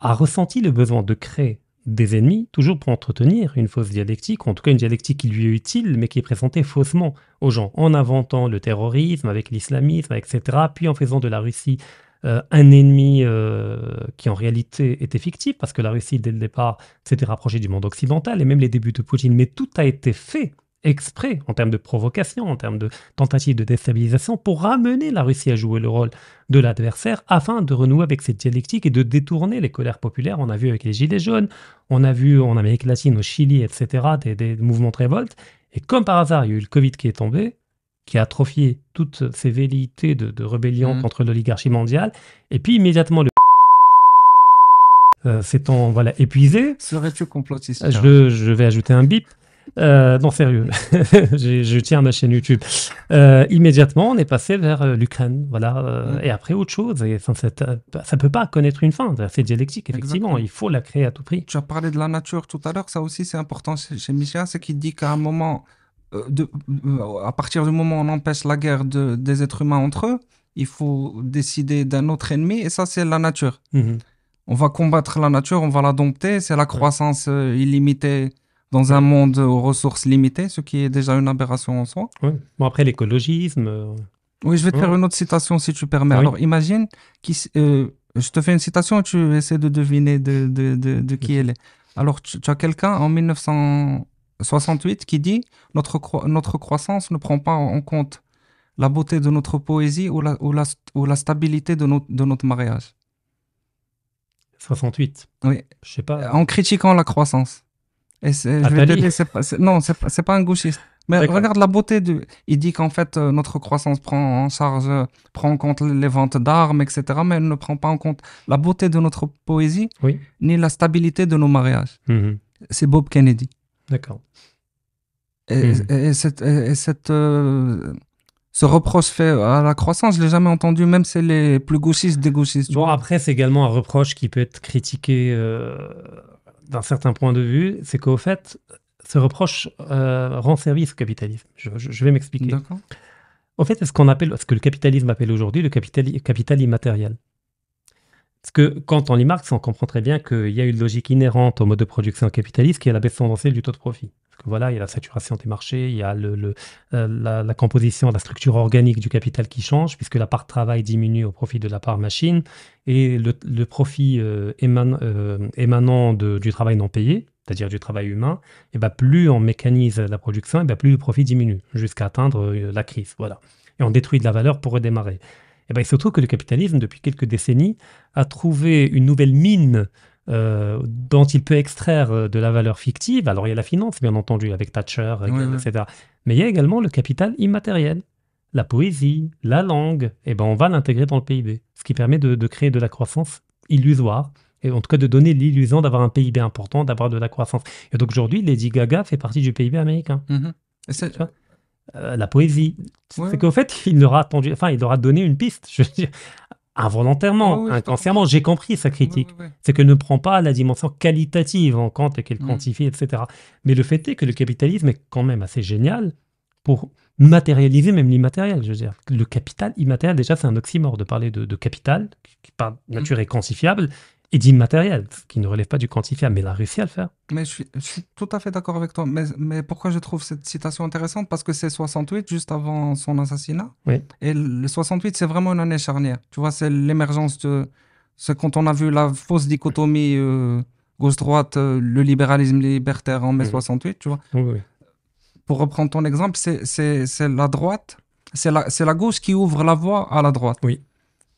a ressenti le besoin de créer des ennemis, toujours pour entretenir une fausse dialectique, en tout cas une dialectique qui lui est utile, mais qui est présentée faussement aux gens, en inventant le terrorisme avec l'islamisme, etc., puis en faisant de la Russie euh, un ennemi euh, qui en réalité était fictif, parce que la Russie, dès le départ, s'était rapprochée du monde occidental, et même les débuts de Poutine, mais tout a été fait exprès en termes de provocation, en termes de tentative de déstabilisation, pour ramener la Russie à jouer le rôle de l'adversaire afin de renouer avec cette dialectique et de détourner les colères populaires. On a vu avec les Gilets jaunes, on a vu en Amérique latine, au Chili, etc., des, mouvements de révolte. Et comme par hasard, il y a eu le Covid qui est tombé, qui a atrophié toutes ces velléités de, rébellion mm. contre l'oligarchie mondiale. Et puis immédiatement, le euh, s'étant voilà, épuisé. Serais-tu complotiste je vais ajouter un bip. Euh, non, sérieux, je, tiens ma chaîne YouTube. Euh, immédiatement, on est passé vers euh, l'Ukraine, voilà, mm. et après autre chose. Et, ne ça peut pas connaître une fin, c'est dialectique, effectivement, il faut la créer à tout prix. Tu as parlé de la nature tout à l'heure, ça aussi c'est important chez Michel, c'est qu'il dit qu'à un moment, de, à partir du moment où on empêche la guerre des êtres humains entre eux, il faut décider d'un autre ennemi, et ça c'est la nature. Mm-hmm. On va combattre la nature, on va la dompter, c'est la croissance illimitée dans un monde aux ressources limitées, ce qui est déjà une aberration en soi. Bon, après l'écologisme. Euh, oui, je vais te faire hein. une autre citation si tu permets. Ah Alors, imagine, euh, je te fais une citation et tu essaies de deviner de, qui elle est. Alors, tu, as quelqu'un en 1968 qui dit notre, notre croissance ne prend pas en compte la beauté de notre poésie ou la, ou la, stabilité de, de notre mariage. 68. Oui. Je sais pas. En critiquant la croissance je non, c'est pas, pas un gauchiste. Mais regarde la beauté du. Il dit qu'en fait, euh, notre croissance prend en charge, euh, prend en compte les ventes d'armes, etc. Mais elle ne prend pas en compte la beauté de notre poésie, ni la stabilité de nos mariages. Mhm. C'est Bob Kennedy. D'accord. Et, mhm. cette, euh, ce reproche fait à la croissance, je l'ai jamais entendu, même c'est les plus gauchistes des gauchistes. Bon, après, c'est également un reproche qui peut être critiqué d'un certain point de vue, c'est qu'au fait, ce reproche euh, rend service au capitalisme. Je, vais m'expliquer. D'accord. fait, c'est ce qu'on appelle, ce que le capitalisme appelle aujourd'hui le capital, capital immatériel. Parce que quand on lit Marx, on comprend très bien qu'il y a une logique inhérente au mode de production capitaliste qui est la baisse tendancielle du taux de profit voilà, il y a la saturation des marchés, il y a euh, la, composition, la structure organique du capital qui change, puisque la part travail diminue au profit de la part machine, et le, profit euh, euh, émanant du travail non payé, c'est-à-dire du travail humain, et bien plus on mécanise la production, et ben, plus le profit diminue, jusqu'à atteindre la crise. Voilà. Et on détruit de la valeur pour redémarrer. Et bien il se trouve que le capitalisme, depuis quelques décennies, a trouvé une nouvelle mine euh, dont il peut extraire euh, de la valeur fictive. Alors il y a la finance, bien entendu, avec Thatcher, euh, etc. Mais il y a également le capital immatériel, la poésie, la langue. Et eh ben on va l'intégrer dans le PIB, ce qui permet de, créer de la croissance illusoire. Et en tout cas, de donner l'illusion d'avoir un PIB important, d'avoir de la croissance. Et donc aujourd'hui, Lady Gaga fait partie du PIB américain. Mm-hmm. la poésie. C'est qu'au fait, il aura enfin, il leur donné une piste. Je veux involontairement, inconsciemment. J'ai compris sa critique. C'est que ne prend pas la dimension qualitative en compte et qu'elle mm. quantifie, etc. Mais le fait est que le capitalisme est quand même assez génial pour matérialiser même l'immatériel. Je veux dire, le capital immatériel, déjà, c'est un oxymore de parler de capital, qui par mm. nature est quantifiable, et d'immatériel, qui ne relève pas du quantifiable, mais il a réussi à le faire. Mais je suis, tout à fait d'accord avec toi. Mais, pourquoi je trouve cette citation intéressante Parce que c'est 68, juste avant son assassinat. Oui. Et le 68, c'est vraiment une année charnière. Tu vois, c'est l'émergence de. C'est quand on a vu la fausse dichotomie euh, gauche-droite, euh, le libéralisme libertaire en mai 68, mhm. tu vois. Oui, Pour reprendre ton exemple, c'est la droite, c'est la, la gauche qui ouvre la voie à la droite. Oui.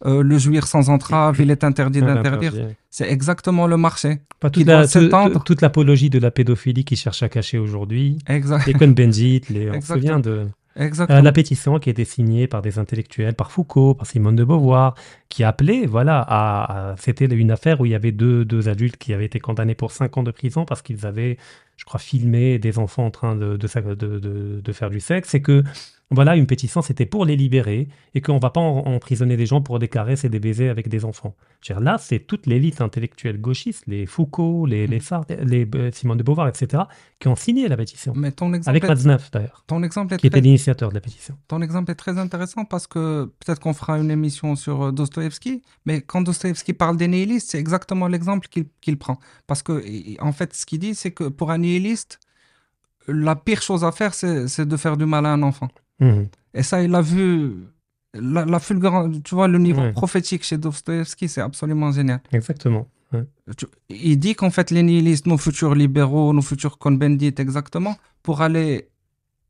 Euh, le jouir sans entrave, il est interdit d'interdire. C'est exactement le marché. Pas toute, la, toute l'apologie de la pédophilie qui cherche à cacher aujourd'hui. Les Cohn-Bendit, les, on se souvient de euh, pétition qui été signé par des intellectuels, par Foucault, par Simone de Beauvoir, qui appelait, voilà, à, c'était une affaire où il y avait deux, deux adultes qui avaient été condamnés pour cinq ans de prison parce qu'ils avaient, je crois, filmé des enfants en train de, de, faire du sexe et que voilà, une pétition, c'était pour les libérer et qu'on ne va pas emprisonner des gens pour déclarer caresses et des baisers avec des enfants. là, c'est toute l'élite intellectuelle gauchiste, les Foucault, les, les mm. Sartre, les euh, Simone de Beauvoir, etc., qui ont signé la pétition. avec d'ailleurs, ton exemple qui était l'initiateur de la pétition. Ton exemple est très intéressant parce que peut-être qu'on fera une émission sur euh, Dostoyevsky mais quand Dostoevsky parle des nihilistes, c'est exactement l'exemple qu'il prend. Parce que, en fait, ce qu'il dit, c'est que pour un nihiliste, la pire chose à faire, c'est de faire du mal à un enfant. Mhm. Et ça, il a vu la, tu vois, le niveau prophétique chez Dostoevsky, c'est absolument génial. Exactement. Il dit qu'en fait, les nihilistes, nos futurs libéraux, nos futurs con exactement, pour aller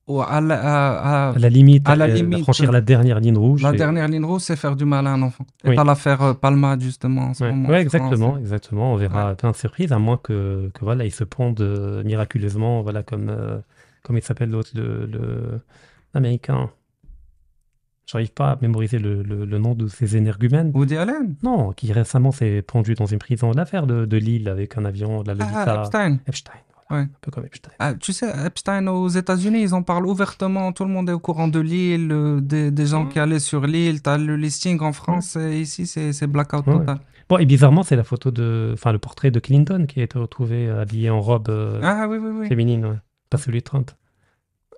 ou à la, limite, à la euh, limite, franchir la dernière ligne rouge. La dernière ligne rouge, c'est faire du mal à un enfant. Et pas l'affaire euh, Palma, justement, Oui, exactement, exactement. On verra plein de surprises, à moins que, que voilà, il se pondent euh, miraculeusement, voilà, comme, comme il s'appelle l'autre, l'américain. Le, le... J'arrive pas à mémoriser le, le, nom de ces énergumènes. Woody Allen Non, qui récemment s'est pendu dans une prison. L'affaire de, de Lille avec un avion la ah, Lolita. Epstein, ouais. Un peu comme Epstein. Ah, tu sais, Epstein aux États-Unis, ils en parlent ouvertement. Tout le monde est au courant de l'île, euh, des, des, gens mm. qui allaient sur l'île. Tu as le listing en mm. France et ici, c'est blackout total. Bon, et bizarrement, c'est la photo de. Enfin, le portrait de Clinton qui a été retrouvé euh, habillé en robe euh, ah féminine, pas celui de 30.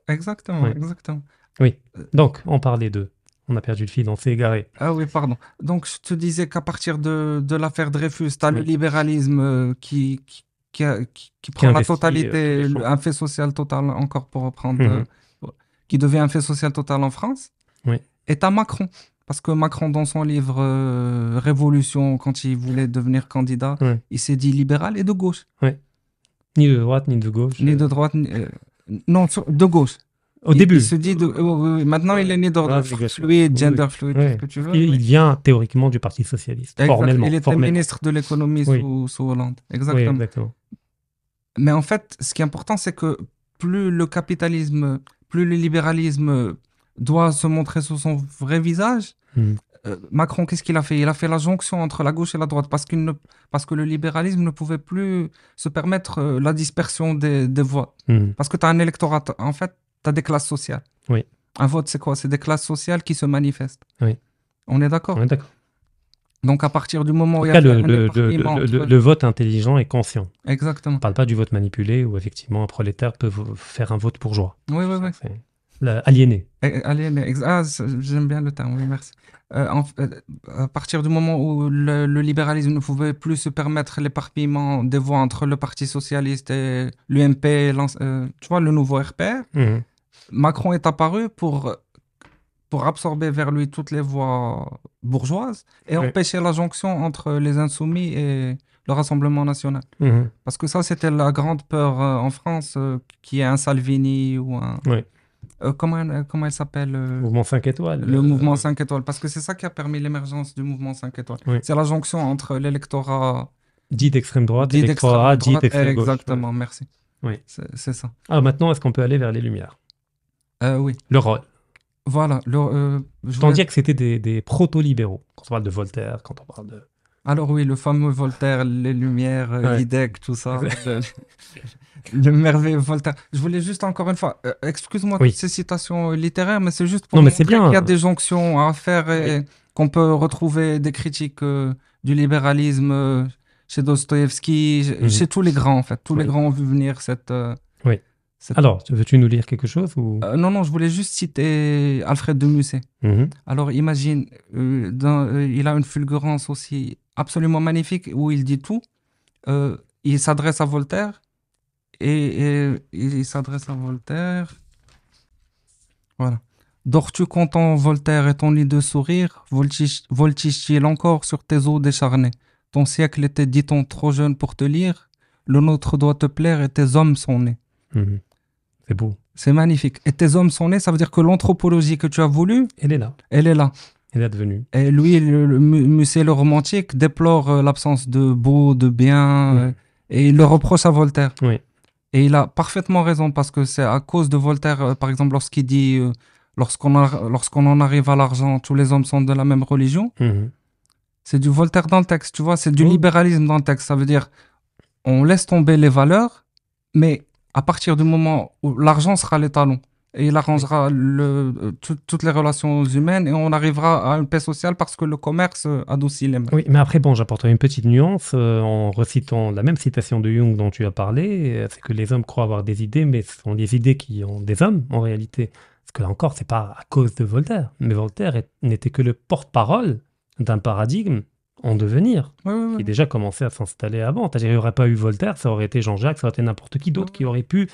Exactement, exactement. Oui, donc, on parlait d'eux. On a perdu le fil, on s'est égaré. Ah oui, pardon. Donc, je te disais qu'à partir de, l'affaire Dreyfus, tu as le libéralisme qui, qui, qui, prend la totalité, euh, un fait social total encore pour reprendre, mhm. euh, qui devient un fait social total en France, oui. est à Macron. Parce que Macron, dans son livre euh, Révolution, quand il voulait devenir candidat, il s'est dit libéral et de gauche. Oui. Ni de droite, ni de gauche. Ni de droite, ni, non, de gauche. Au début. Il se dit oh, maintenant, il est né d'ordre fluide, gender ce que tu veux. Il, vient théoriquement du Parti socialiste, formellement. Il était ministre de l'économie sous, Hollande. Exactement. Mais en fait, ce qui est important, c'est que plus le capitalisme, plus le libéralisme doit se montrer sous son vrai visage, hmm. euh, Macron, qu'est-ce qu'il a fait Il a fait la jonction entre la gauche et la droite parce, parce que le libéralisme ne pouvait plus se permettre euh, la dispersion des, voix. Hmm. Parce que tu as un électorat. En fait, des classes sociales. Oui. Un vote, c'est quoi C'est des classes sociales qui se manifestent. Oui. On est d'accord On est d'accord. Donc, à partir du moment où il y a le, le, le, vote intelligent et conscient. Exactement. On ne parle pas du vote manipulé où, effectivement, un prolétaire peut faire un vote bourgeois. Oui, oui, oui. aliéné. Eh, eh, aliéné, ah, j'aime bien le terme, oui, merci. Euh, euh, à partir du moment où le, libéralisme ne pouvait plus se permettre l'éparpillement des voix entre le Parti socialiste et l'UMP, euh, tu vois, le nouveau RPR, Macron est apparu pour, pour absorber vers lui toutes les voix bourgeoises et empêcher la jonction entre les insoumis et le Rassemblement national. Mhm. Parce que ça, c'était la grande peur euh, en France, euh, qui est un Salvini ou un... Euh, comment, comment elle s'appelle Le Mouvement 5 étoiles. Le mouvement 5 étoiles. Parce que c'est ça qui a permis l'émergence du mouvement 5 étoiles. C'est la jonction entre l'électorat... Dit d'extrême droite, dit extrême droite, dit extrême gauche. Exactement, merci. Oui. C'est ça. Ah, maintenant, est-ce qu'on peut aller vers les Lumières euh, oui. Le rôle. Voilà. Le, euh, je que c'était des, proto-libéraux, quand on parle de Voltaire, quand on parle de... Alors oui, le fameux Voltaire, les Lumières, euh, ouais. tout ça. le, merveilleux Voltaire. Je voulais juste encore une fois, excuse-moi oui. ces citations littéraires, mais c'est juste pour non, bien. qu'il y a des jonctions à faire et, qu'on peut retrouver des critiques du libéralisme chez Dostoevsky, mhm. chez tous les grands en fait. Tous les grands ont vu venir cette, Oui. Alors, veux-tu nous lire quelque chose ou... Euh, non, non, je voulais juste citer Alfred de Musset. Mhm. Alors, imagine, euh, euh, il a une fulgurance aussi absolument magnifique où il dit tout. il s'adresse à Voltaire et, il s'adresse à Voltaire. Voilà. Dors-tu content, Voltaire, et ton lit de sourire voltige-t-il encore sur tes os décharnés Ton siècle était, dit-on, trop jeune pour te lire. Le nôtre doit te plaire et tes hommes sont nés. Mhm. C'est beau. C'est magnifique. Et tes hommes sont nés, ça veut dire que l'anthropologie que tu as voulu, elle est là. Elle est là. Elle est devenue. Et lui, le, le Le Romantique déplore euh, l'absence de beau, de bien, euh, et il le reproche à Voltaire. Oui. Et il a parfaitement raison parce que c'est à cause de Voltaire, euh, par exemple, lorsqu'il dit lorsqu'on lorsqu'on en arrive à l'argent, tous les hommes sont de la même religion. Mhm. C'est du Voltaire dans le texte, tu vois, c'est du oh. libéralisme dans le texte. Ça veut dire on laisse tomber les valeurs, mais à partir du moment où l'argent sera l'étalon et il arrangera euh, toutes les relations humaines et on arrivera à une paix sociale parce que le commerce euh, adoucit les mains. Oui, mais après, bon, j'apporterai une petite nuance euh, en recitant la même citation de Jung dont tu as parlé, c'est que les hommes croient avoir des idées, mais ce sont des idées qui ont des hommes en réalité. Parce que là encore, n'est pas à cause de Voltaire, mais Voltaire n'était que le porte-parole d'un paradigme en devenir, qui déjà commençait à s'installer avant. Il n'y aurait pas eu Voltaire, ça aurait été Jean-Jacques, ça aurait été n'importe qui d'autre qui aurait pu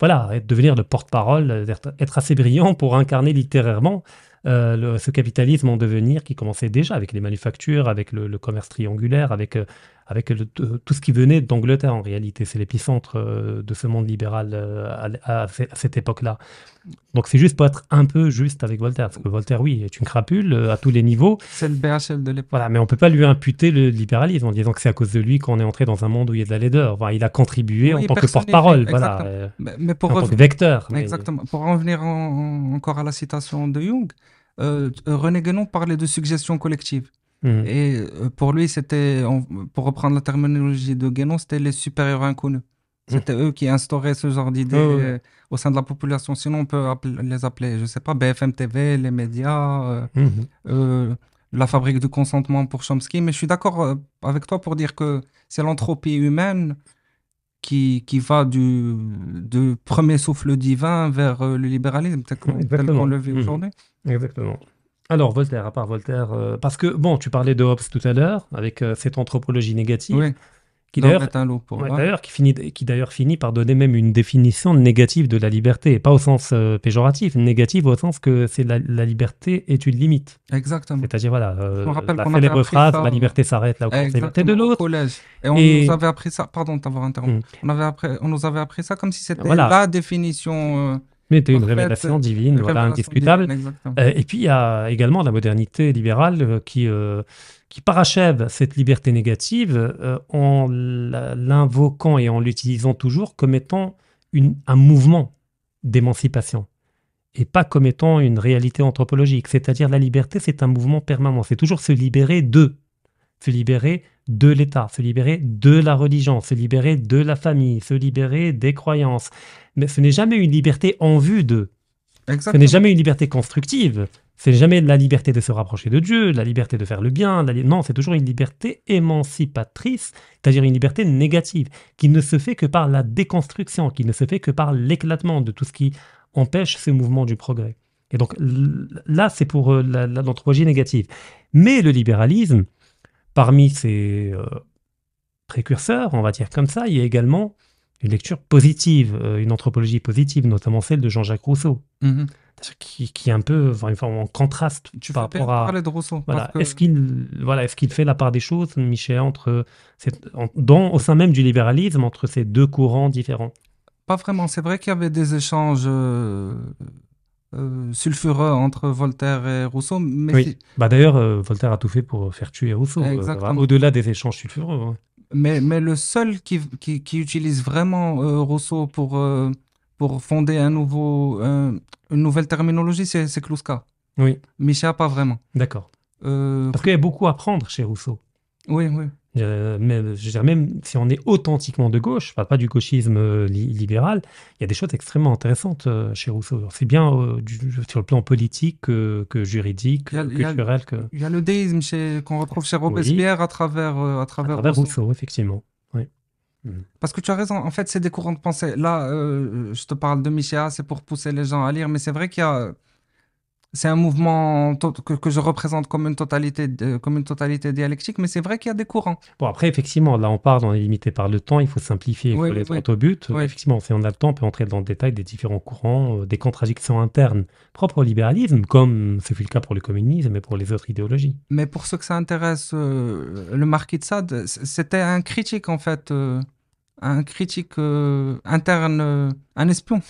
voilà, devenir le porte-parole, euh, être assez brillant pour incarner littérairement euh, ce capitalisme en devenir qui commençait déjà avec les manufactures, avec le, commerce triangulaire, avec euh, avec euh, tout ce qui venait d'Angleterre en réalité. C'est l'épicentre euh, de ce monde libéral euh, à, cette époque-là. Donc c'est juste pour être un peu juste avec Voltaire, parce que Voltaire, oui, est une crapule à tous les niveaux. C'est le BHL de l'époque. Voilà, mais on ne peut pas lui imputer le libéralisme en disant que c'est à cause de lui qu'on est entré dans un monde où il y a de la laideur. il a contribué en tant que porte-parole, voilà, mais, pour en tant que vecteur. Exactement. Pour en venir encore à la citation de Jung, René Guénon parlait de suggestions collectives. Mm. Et euh, pour lui, c'était, pour reprendre la terminologie de Guénon, c'était les supérieurs inconnus. Mm. C'était eux qui instauraient ce genre d'idées euh, au sein de la population. Sinon, on peut les appeler, je sais pas, BFM TV, les médias, euh, mm-hmm. la fabrique du consentement pour Chomsky. Mais je suis d'accord avec toi pour dire que c'est l'entropie humaine qui, qui va du, du premier souffle divin vers le libéralisme tel, qu'on le vit mm. aujourd'hui. Exactement. Alors, Voltaire, à part Voltaire, euh, parce que, bon, tu parlais de Hobbes tout à l'heure, avec euh, cette anthropologie négative, qui d'ailleurs qui finit, qui d'ailleurs finit par donner même une définition négative de la liberté, pas au sens euh, péjoratif, négative au sens que c'est la, liberté est une limite. Exactement. C'est-à-dire, voilà, la célèbre phrase, la liberté s'arrête là où la liberté de l'autre. Et on nous avait appris ça, pardon de t'avoir interrompu, hmm. on, avait on nous avait appris ça comme si c'était la définition mais tu une révélation euh, divine, indiscutable. Euh, et puis il y a également la modernité libérale euh, qui, qui parachève cette liberté négative en l'invoquant et en l'utilisant toujours comme étant un mouvement d'émancipation et pas comme étant une réalité anthropologique. C'est-à-dire la liberté, c'est un mouvement permanent. C'est toujours se libérer de, se libérer de l'État, se libérer de la religion, se libérer de la famille, se libérer des croyances. Mais ce n'est jamais une liberté en vue de. Ce n'est jamais une liberté constructive. C'est jamais la liberté de se rapprocher de Dieu, la liberté de faire le bien. Non, c'est toujours une liberté émancipatrice, c'est-à-dire une liberté négative, qui ne se fait que par la déconstruction, qui ne se fait que par l'éclatement de tout ce qui empêche ce mouvement du progrès. Et donc là, c'est pour euh, l'anthropologie négative. Mais le libéralisme, Parmi ces euh, précurseurs, on va dire comme ça, il y a également une lecture positive, euh, une anthropologie positive, notamment celle de Jean-Jacques Rousseau, mhm. qui, est un peu en contraste par rapport à. Parler de Rousseau. Est-ce qu'il voilà, est qu'il fait la part des choses, Michel, entre au sein même du libéralisme, entre ces deux courants différents Pas vraiment. C'est vrai qu'il y avait des échanges euh, euh, sulfureux entre Voltaire et Rousseau. Mais oui. Bah d'ailleurs, euh, Voltaire a tout fait pour faire tuer Rousseau, euh, au-delà des échanges sulfureux. Hein. Mais, mais le seul qui, qui, utilise vraiment Rousseau pour, pour fonder un nouveau, une nouvelle terminologie, c'est Kluska. Oui. Micha, pas vraiment. D'accord. Parce qu'il y a beaucoup à prendre chez Rousseau. Oui, oui. Euh, même, même si on est authentiquement de gauche, pas, pas du gauchisme euh, libéral, il y a des choses extrêmement intéressantes euh, chez Rousseau. C'est bien du, sur le plan politique que, juridique, culturel. Il y, a, le déisme qu'on retrouve chez Robespierre à, travers, à, travers, Rousseau, effectivement. Mmh. Parce que tu as raison, en fait, c'est des courants de pensée. Là, je te parle de Michéa, c'est pour pousser les gens à lire, mais c'est vrai qu'il y a c'est un mouvement que, je représente comme une totalité, comme une totalité dialectique, mais c'est vrai qu'il y a des courants. Bon, après, effectivement, là, on part, on est limité par le temps, il faut simplifier, il faut aller droit au but. Effectivement, si on a le temps, on peut entrer dans le détail des différents courants, euh, des contradictions internes propres au libéralisme, comme ce fut le cas pour le communisme et pour les autres idéologies. Mais pour ceux que ça intéresse, euh, le marquis de Sade, c'était un critique, en fait, euh, un critique interne, un espion.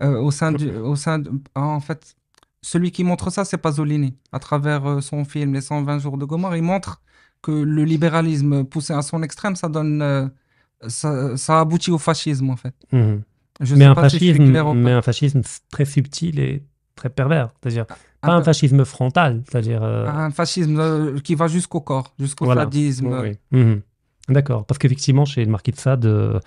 au sein du, au sein de, en fait, celui qui montre ça, c'est Pasolini. À travers euh, son film Les 120 jours de Gomorre, il montre que le libéralisme poussé à son extrême, ça donne, euh, ça, aboutit au fascisme en fait. mais, un fascisme, mais un fascisme très subtil et très pervers, c'est-à-dire ah, pas un fascisme frontal, c'est-à-dire euh, ah, un fascisme qui va jusqu'au corps, jusqu'au sadisme. Mhm. D'accord, parce qu'effectivement, chez marquis de Sade,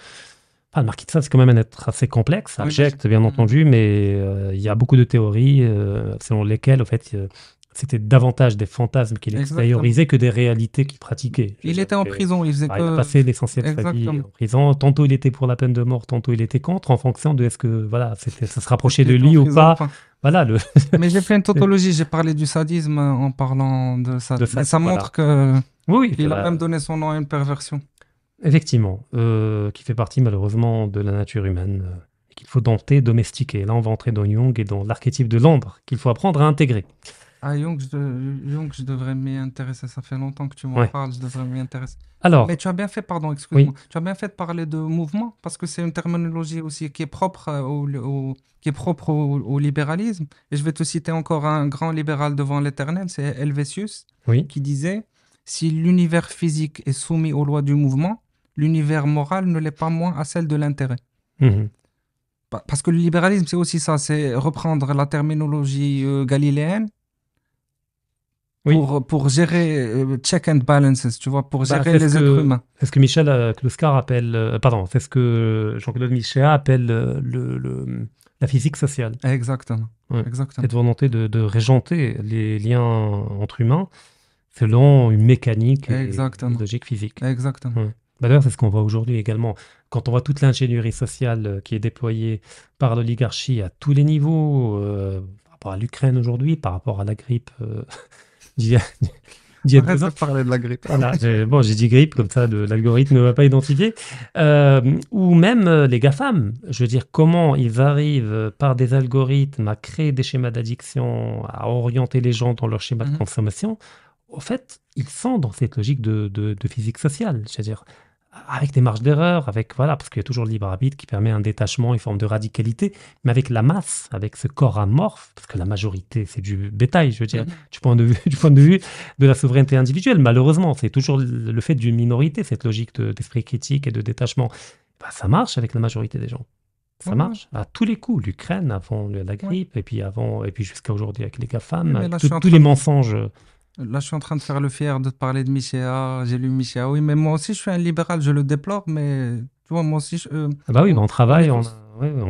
Enfin, le Sade, c'est quand même un être assez complexe, abject, bien mm-hmm. entendu, mais euh, il y a beaucoup de théories euh, selon lesquelles, en fait, euh, c'était davantage des fantasmes qu'il extériorisait que des réalités qu'il pratiquait. Il était en prison, il faisait bah, que... Il passé l'essentiel de sa vie en prison. Tantôt il était pour la peine de mort, tantôt il était contre, en fonction de est-ce que voilà, ça se rapprochait de lui ou pas. Voilà, le... Mais j'ai fait une tautologie, j'ai parlé du sadisme en parlant de ça. ça, montre qu'il que oui, il a même donné son nom à une perversion. Effectivement, euh, qui fait partie malheureusement de la nature humaine euh, et qu'il faut dompter, domestiquer. Là, on va entrer dans Jung et dans l'archétype de l'ombre qu'il faut apprendre à intégrer. Ah, Jung, je, je devrais m'y intéresser. Ça fait longtemps que tu m'en parles, je devrais m'y intéresser. Alors, Mais tu as bien fait, pardon, excuse-moi, tu as bien fait de parler de mouvement parce que c'est une terminologie aussi qui est propre, euh, au, qui est propre au, libéralisme. Et je vais te citer encore un grand libéral devant l'éternel, c'est Helvétius, qui disait Si l'univers physique est soumis aux lois du mouvement, l'univers moral ne l'est pas moins à celle de l'intérêt. Mhm. Parce que le libéralisme, c'est aussi ça, c'est reprendre la terminologie euh, galiléenne pour, gérer euh, check and balances, tu vois, pour bah, gérer les êtres humains. C'est ce que Michel euh, appelle, pardon, c'est ce que Jean-Claude Michéa appelle le, la physique sociale. Exactement. Exactement. Cette volonté de, de régenter les liens entre humains selon une mécanique logique physique. Exactement. Bah, d'ailleurs, c'est ce qu'on voit aujourd'hui également. Quand on voit toute l'ingénierie sociale euh, qui est déployée par l'oligarchie à tous les niveaux, euh, par rapport à l'Ukraine aujourd'hui, par rapport à la grippe. parler de la grippe. bon, j'ai dit grippe, comme ça l'algorithme ne va pas identifier. Euh, ou même les GAFAM. Je veux dire, comment ils arrivent par des algorithmes à créer des schémas d'addiction, à orienter les gens dans leur schéma de mhm. consommation au fait, ils sont dans cette logique de, physique sociale, c'est-à-dire avec des marges d'erreur, avec voilà, parce qu'il y a toujours le libre arbitre qui permet un détachement, une forme de radicalité, mais avec la masse, avec ce corps amorphe, parce que la majorité c'est du bétail, je veux dire, mhm. du point de vue, de la souveraineté individuelle. Malheureusement, c'est toujours le fait d'une minorité cette logique d'esprit critique et de détachement. Bah, ça marche avec la majorité des gens. Ça marche à tous les coups. L'Ukraine avant la grippe et puis avant et puis jusqu'à aujourd'hui avec les GAFAM, eh ben tous les mensonges. Là, je suis en train de faire le fier de te parler de Michéa. J'ai lu Michéa. Oui, mais moi aussi, je suis un libéral. Je le déplore, mais tu vois, moi aussi. Euh, ah bah oui, mais on travaille, on,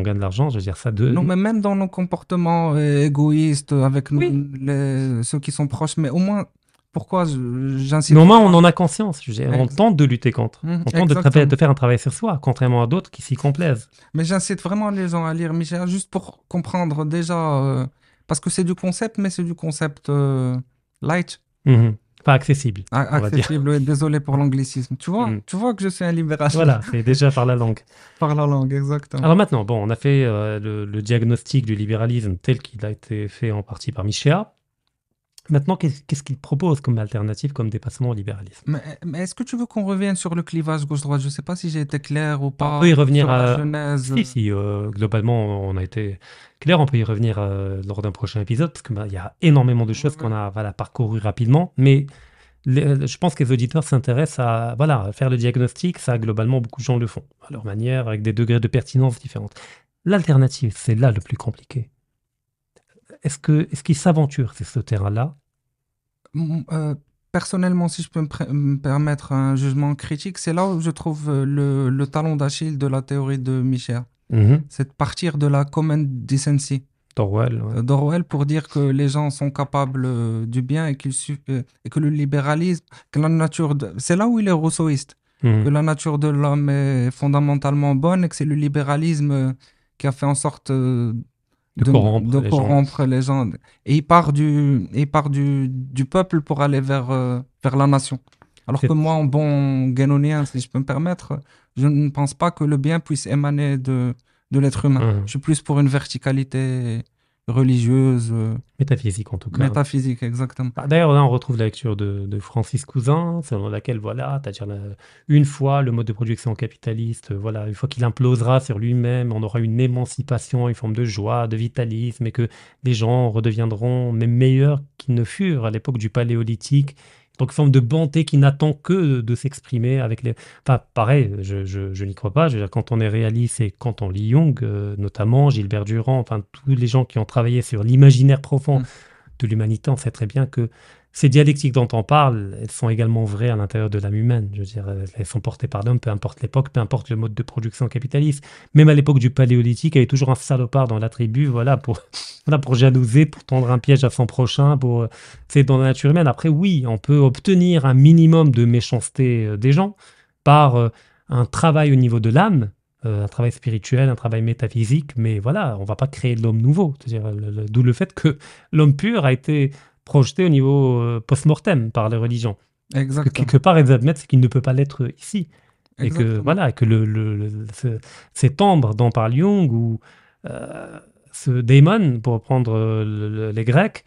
gagne de l'argent. Je veux dire ça de. Non, mais même dans nos comportements euh, égoïstes avec les, ceux qui sont proches, mais au moins. Pourquoi j'insiste moins, on en a conscience. on tente de lutter contre. Mhm, on tente de, faire un travail sur soi, contrairement à d'autres qui s'y complaisent. Mais j'incite vraiment les gens à lire Michéa juste pour comprendre déjà. Euh, parce que c'est du concept, mais c'est du concept light. Pas mhm. accessible. Ah, accessible, désolé pour l'anglicisme. Tu vois, mhm. tu vois que je suis un libéraliste. Voilà, c'est déjà par la langue. par la langue, exactement. Alors maintenant, bon, on a fait euh, le, le, diagnostic du libéralisme tel qu'il a été fait en partie par Michéa. Maintenant, qu'est-ce qu'il propose comme alternative, comme dépassement au libéralisme Mais, est-ce que tu veux qu'on revienne sur le clivage gauche-droite Je ne sais pas si j'ai été clair ou pas. On peut y revenir à... Euh, genèse. Si, si, euh, globalement, on a été clair. On peut y revenir euh, lors d'un prochain épisode, parce qu'il bah, y a énormément de choses qu'on a voilà, parcourues rapidement. Mais je pense que les auditeurs s'intéressent à voilà, faire le diagnostic. Ça, globalement, beaucoup de gens le font, à leur manière, avec des degrés de pertinence différents. L'alternative, c'est là le plus compliqué. Est-ce que est-ce qu'ils s'aventurent sur ce terrain-là euh, Personnellement, si je peux me, permettre un jugement critique, c'est là où je trouve euh, le, talon d'Achille de la théorie de Michel. Mm-hmm. C'est de partir de la common decency. D'Orwell. Euh, D'Orwell pour dire que les gens sont capables du bien et, et que le libéralisme, que la nature, c'est là où il est rousseauiste, mm-hmm. que la nature de l'homme est fondamentalement bonne et que c'est le libéralisme qui a fait en sorte de, corrompre, les gens. Et il part du, part du, peuple pour aller vers, euh, vers la nation. Alors que moi, en bon guénonien, si je peux me permettre, je ne pense pas que le bien puisse émaner de, de l'être humain. Hum. Je suis plus pour une verticalité religieuse. Euh, métaphysique en tout cas. Métaphysique, exactement. Ah, d'ailleurs, là, on retrouve la lecture de, de Francis Cousin, selon laquelle, voilà, c'est-à-dire une fois le mode de production capitaliste, voilà, une fois qu'il implosera sur lui-même, on aura une émancipation, une forme de joie, de vitalisme, et que les gens redeviendront même meilleurs qu'ils ne furent à l'époque du paléolithique donc, forme de bonté qui n'attend que de s'exprimer avec les. Enfin, pareil, je, je, n'y crois pas. quand on est réaliste et quand on lit Jung, euh, notamment Gilbert Durand, enfin, tous les gens qui ont travaillé sur l'imaginaire profond mm. de l'humanité, on sait très bien que ces dialectiques dont on parle, elles sont également vraies à l'intérieur de l'âme humaine. Je veux dire, euh, elles sont portées par l'homme, peu importe l'époque, peu importe le mode de production capitaliste. Même à l'époque du paléolithique, il y avait toujours un salopard dans la tribu, voilà, pour, pour jalouser, pour tendre un piège à son prochain, pour, euh, c'est dans la nature humaine. Après, oui, on peut obtenir un minimum de méchanceté euh, des gens par un travail au niveau de l'âme, un travail spirituel, un travail métaphysique, mais voilà, on va pas créer l'homme nouveau. D'où le fait que l'homme pur a été projeté au niveau euh, post-mortem par les religions. Exactement. quelque part, ils admettent ce qu'il ne peut pas l'être ici. Et que, voilà, que le, le, cet ambre dont parle Jung, ou euh, ce démon pour reprendre les Grecs,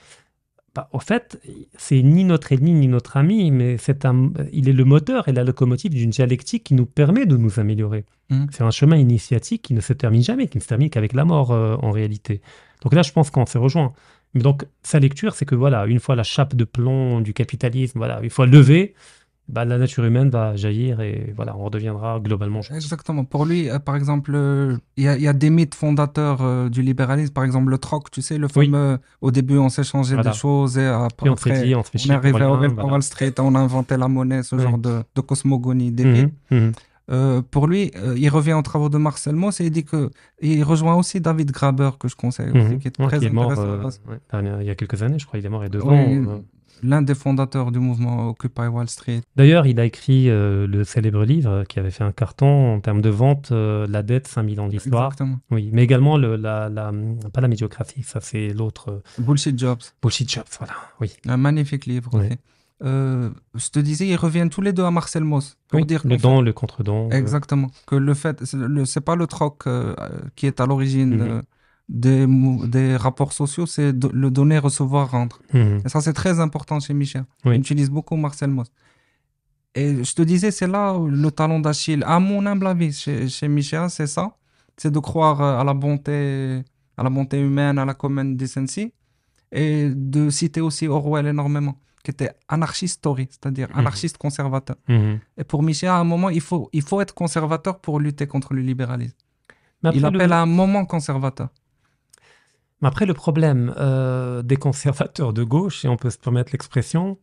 en bah, au fait, c'est ni notre ennemi ni notre ami, mais c'est un, il est le moteur et la locomotive d'une dialectique qui nous permet de nous améliorer. Mmh. C'est un chemin initiatique qui ne se termine jamais, qui ne se termine qu'avec la mort euh, en réalité. Donc là, je pense qu'on s'est rejoint. Donc, sa lecture, c'est que voilà, une fois la chape de plomb du capitalisme, voilà, une fois levée, bah, la nature humaine va jaillir et voilà, on redeviendra globalement. Exactement. Pour lui, euh, par exemple, euh, il y, a des mythes fondateurs euh, du libéralisme, par exemple le troc, tu sais, le fameux au début on s'est changé des choses et après, on, après, dit, on, on à Wall on a inventé la monnaie, ce genre de, cosmogonie. Des mhm, mythes. Mhm. Euh, pour lui, euh, il revient aux travaux de Marcel et c'est dit que il rejoint aussi David Graber que je conseille, mhm. qui est très est mort, euh, il y a quelques années, je crois, il est mort il y a deux ans. L'un des fondateurs du mouvement Occupy Wall Street. D'ailleurs, il a écrit le célèbre livre qui avait fait un carton en termes de vente, La dette, 5000 ans d'histoire. Exactement. Oui, mais également, le, la, pas la médiographie, ça c'est l'autre. Bullshit Jobs. Bullshit Jobs, voilà, oui. Un magnifique livre. Aussi. Euh, je te disais, ils reviennent tous les deux à Marcel Mauss. Pour dire le don, le contre-don. Euh. Exactement. Que le fait, c'est pas le troc euh, qui est à l'origine mhm. des, des, rapports sociaux, c'est le donner, recevoir, rendre. Mhm. Et ça, c'est très important chez Michel. On utilise beaucoup Marcel Mauss. Et je te disais, c'est là le talon d'Achille, à mon humble avis, chez, Michel, c'est ça. C'est de croire à la bonté, à la bonté humaine, à la commune des Et de citer aussi Orwell énormément qui était anarchiste Tory, c'est-à-dire mhm. anarchiste conservateur. Mhm. Et pour Michel, à un moment, il faut, il faut être conservateur pour lutter contre le libéralisme. Il appelle à un moment conservateur. Mais après, le problème euh, des conservateurs de gauche, si on peut se permettre l'expression,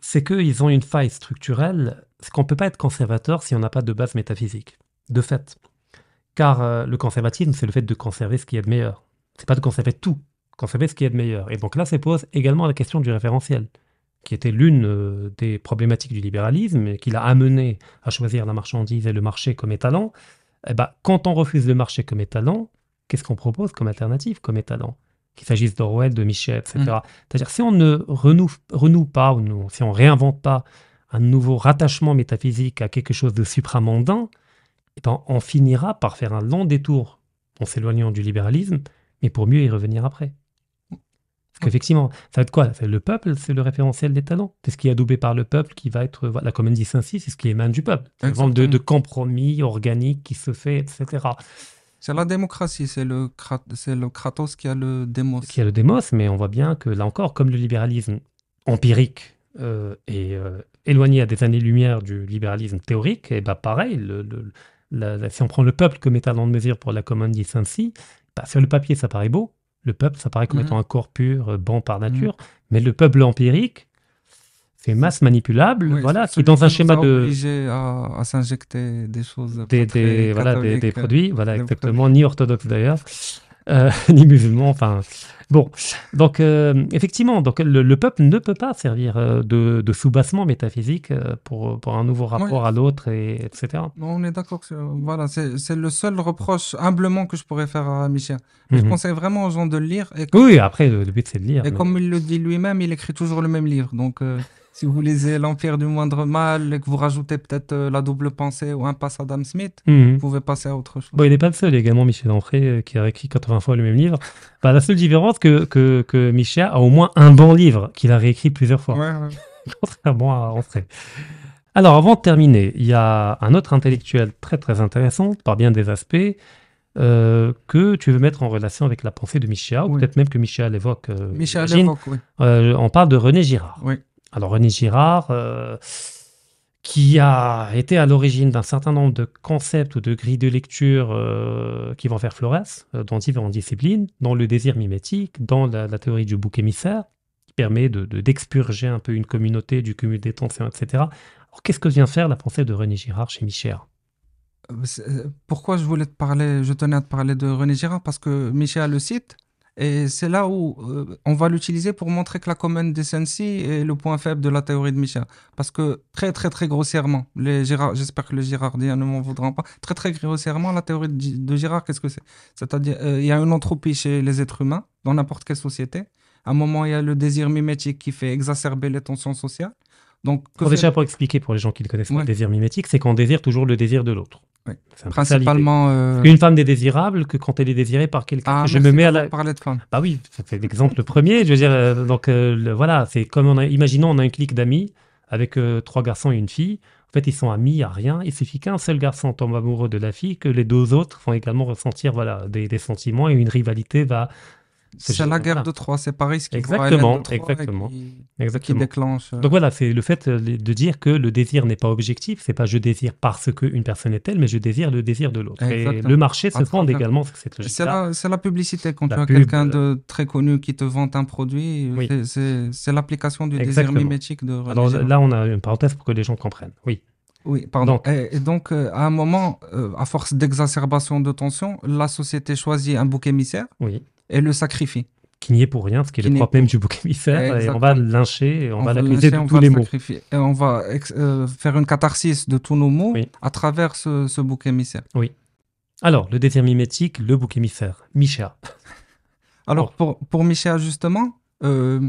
c'est qu'ils ont une faille structurelle, c'est qu'on ne peut pas être conservateur si on n'a pas de base métaphysique, de fait. Car euh, le conservatisme, c'est le fait de conserver ce qui est de meilleur. C'est pas de conserver tout qu'on savait ce qui est de meilleur. Et donc là se pose également la question du référentiel, qui était l'une euh, des problématiques du libéralisme et qui l'a amené à choisir la marchandise et le marché comme étalon. Eh ben, quand on refuse le marché comme étalon, qu'est-ce qu'on propose comme alternative comme étalon Qu'il s'agisse d'Orwell, de Michel, etc. Mm. C'est-à-dire si on ne renoue, pas ou si on réinvente pas un nouveau rattachement métaphysique à quelque chose de supramondain, eh ben, on finira par faire un long détour en s'éloignant du libéralisme, mais pour mieux y revenir après. Effectivement, ça va être quoi Le peuple, c'est le référentiel des talents. C'est ce qui est adoubé par le peuple qui va être, La comme dit saint c'est ce qui émane du peuple. C'est exemple de, de compromis organique qui se fait, etc. C'est la démocratie, c'est le, Kratos qui a le démos. Qui a le démos, mais on voit bien que là encore, comme le libéralisme empirique euh, est euh, éloigné à des années-lumière du libéralisme théorique, et eh bah ben, pareil, si on prend le peuple comme étalon de mesure pour la commande dit saint bah, sur le papier ça paraît beau, le peuple, ça paraît comme étant un mhm. corps pur, euh, bon par mhm. nature, mais le peuple empirique, c'est masse manipulable, voilà, qui dans un schéma de à, à s'injecter des choses, des, voilà, des, des, produits, voilà, exactement, ni orthodoxe d'ailleurs, ni euh, musulmans. Enfin, bon. Donc, euh, effectivement, donc le, peuple ne peut pas servir euh, de, de soubassement métaphysique pour, pour un nouveau rapport à l'autre, et, etc. On est d'accord. Voilà, c'est le seul reproche humblement que je pourrais faire à Michel. Je mhm. conseille vraiment aux gens de le lire. Et oui, après, le, but, c'est de lire. Et comme il le dit lui-même, il écrit toujours le même livre. Donc si vous lisez L'Empire du Moindre Mal et que vous rajoutez peut-être euh, La Double Pensée ou Un à Adam Smith, mhm. vous pouvez passer à autre chose. Bon, il n'est pas le seul. Il y a également Michel André euh, qui a réécrit 80 fois le même livre. Bah, la seule différence, que, que, que Michel a au moins un bon livre qu'il a réécrit plusieurs fois. Contrairement à André. Alors, avant de terminer, il y a un autre intellectuel très très intéressant par bien des aspects. Euh, que tu veux mettre en relation avec la pensée de Michel, ou peut-être même que Michel évoque. Michel l'évoque, oui. on parle de René Girard. Oui. Alors René Girard, euh, qui a été à l'origine d'un certain nombre de concepts ou de grilles de lecture euh, qui vont faire Flores euh, dans différentes disciplines, dans le désir mimétique, dans la, théorie du bouc émissaire, qui permet d'expurger de, un peu une communauté du cumul des tensions, etc. Alors qu'est-ce que vient faire la pensée de René Girard chez Michel pourquoi je voulais te parler, je tenais à te parler de René Girard parce que Michel le cite et c'est là où euh, on va l'utiliser pour montrer que la commune des est le point faible de la théorie de Michel. Parce que très, très, très grossièrement, j'espère que les Girardiens ne m'en voudra pas, très, très grossièrement, la théorie de Girard, qu'est-ce que c'est C'est-à-dire, euh, il y a une entropie chez les êtres humains, dans n'importe quelle société. À un moment, il y a le désir mimétique qui fait exacerber les tensions sociales pour déjà pour expliquer pour les gens qui ne connaissent pas le désir mimétique, c'est qu'on désire toujours le désir de l'autre. Ouais. Principalement. Euh, une femme n'est désirable que quand elle est désirée par quelqu'un. Ah, je me mets à la. Parler de femme. Bah oui, c'est l'exemple premier. Je veux dire, euh, donc euh, voilà, c'est comme on a, imaginons on a un clic d'amis avec trois garçons et une fille. En fait, ils sont amis à rien. Il suffit qu'un seul garçon tombe amoureux de la fille, que les deux autres vont également ressentir voilà des, des sentiments et une rivalité va c'est la guerre de Troie, c'est Paris qui exactement, de exactement, exactement. Qui déclenche. Euh, donc voilà, c'est le fait euh, de dire que le désir n'est pas objectif, c'est pas je désire parce qu'une personne est telle, mais je désire le désir de l'autre. Et le marché se fonde également sur cette logique. C'est la, publicité. Quand tu as quelqu'un euh, de très connu qui te vente un produit, c'est l'application du désir mimétique de. Alors là, on a une parenthèse pour que les gens comprennent. Oui. Oui, pardon. Donc, et, donc, à un moment, à force d'exacerbation de tension, la société choisit un bouc émissaire. Oui et le sacrifie. Qui n'y est pour rien, ce qui est le propre même du bouc émissaire. Et on va le lyncher, on, va l'accuser de tous les mots. Et on va euh, faire une catharsis de tous nos mots à travers ce, bouc émissaire. Oui. Alors, le déterminétique, le bouc émissaire, Michéa. Alors, pour, pour justement, euh,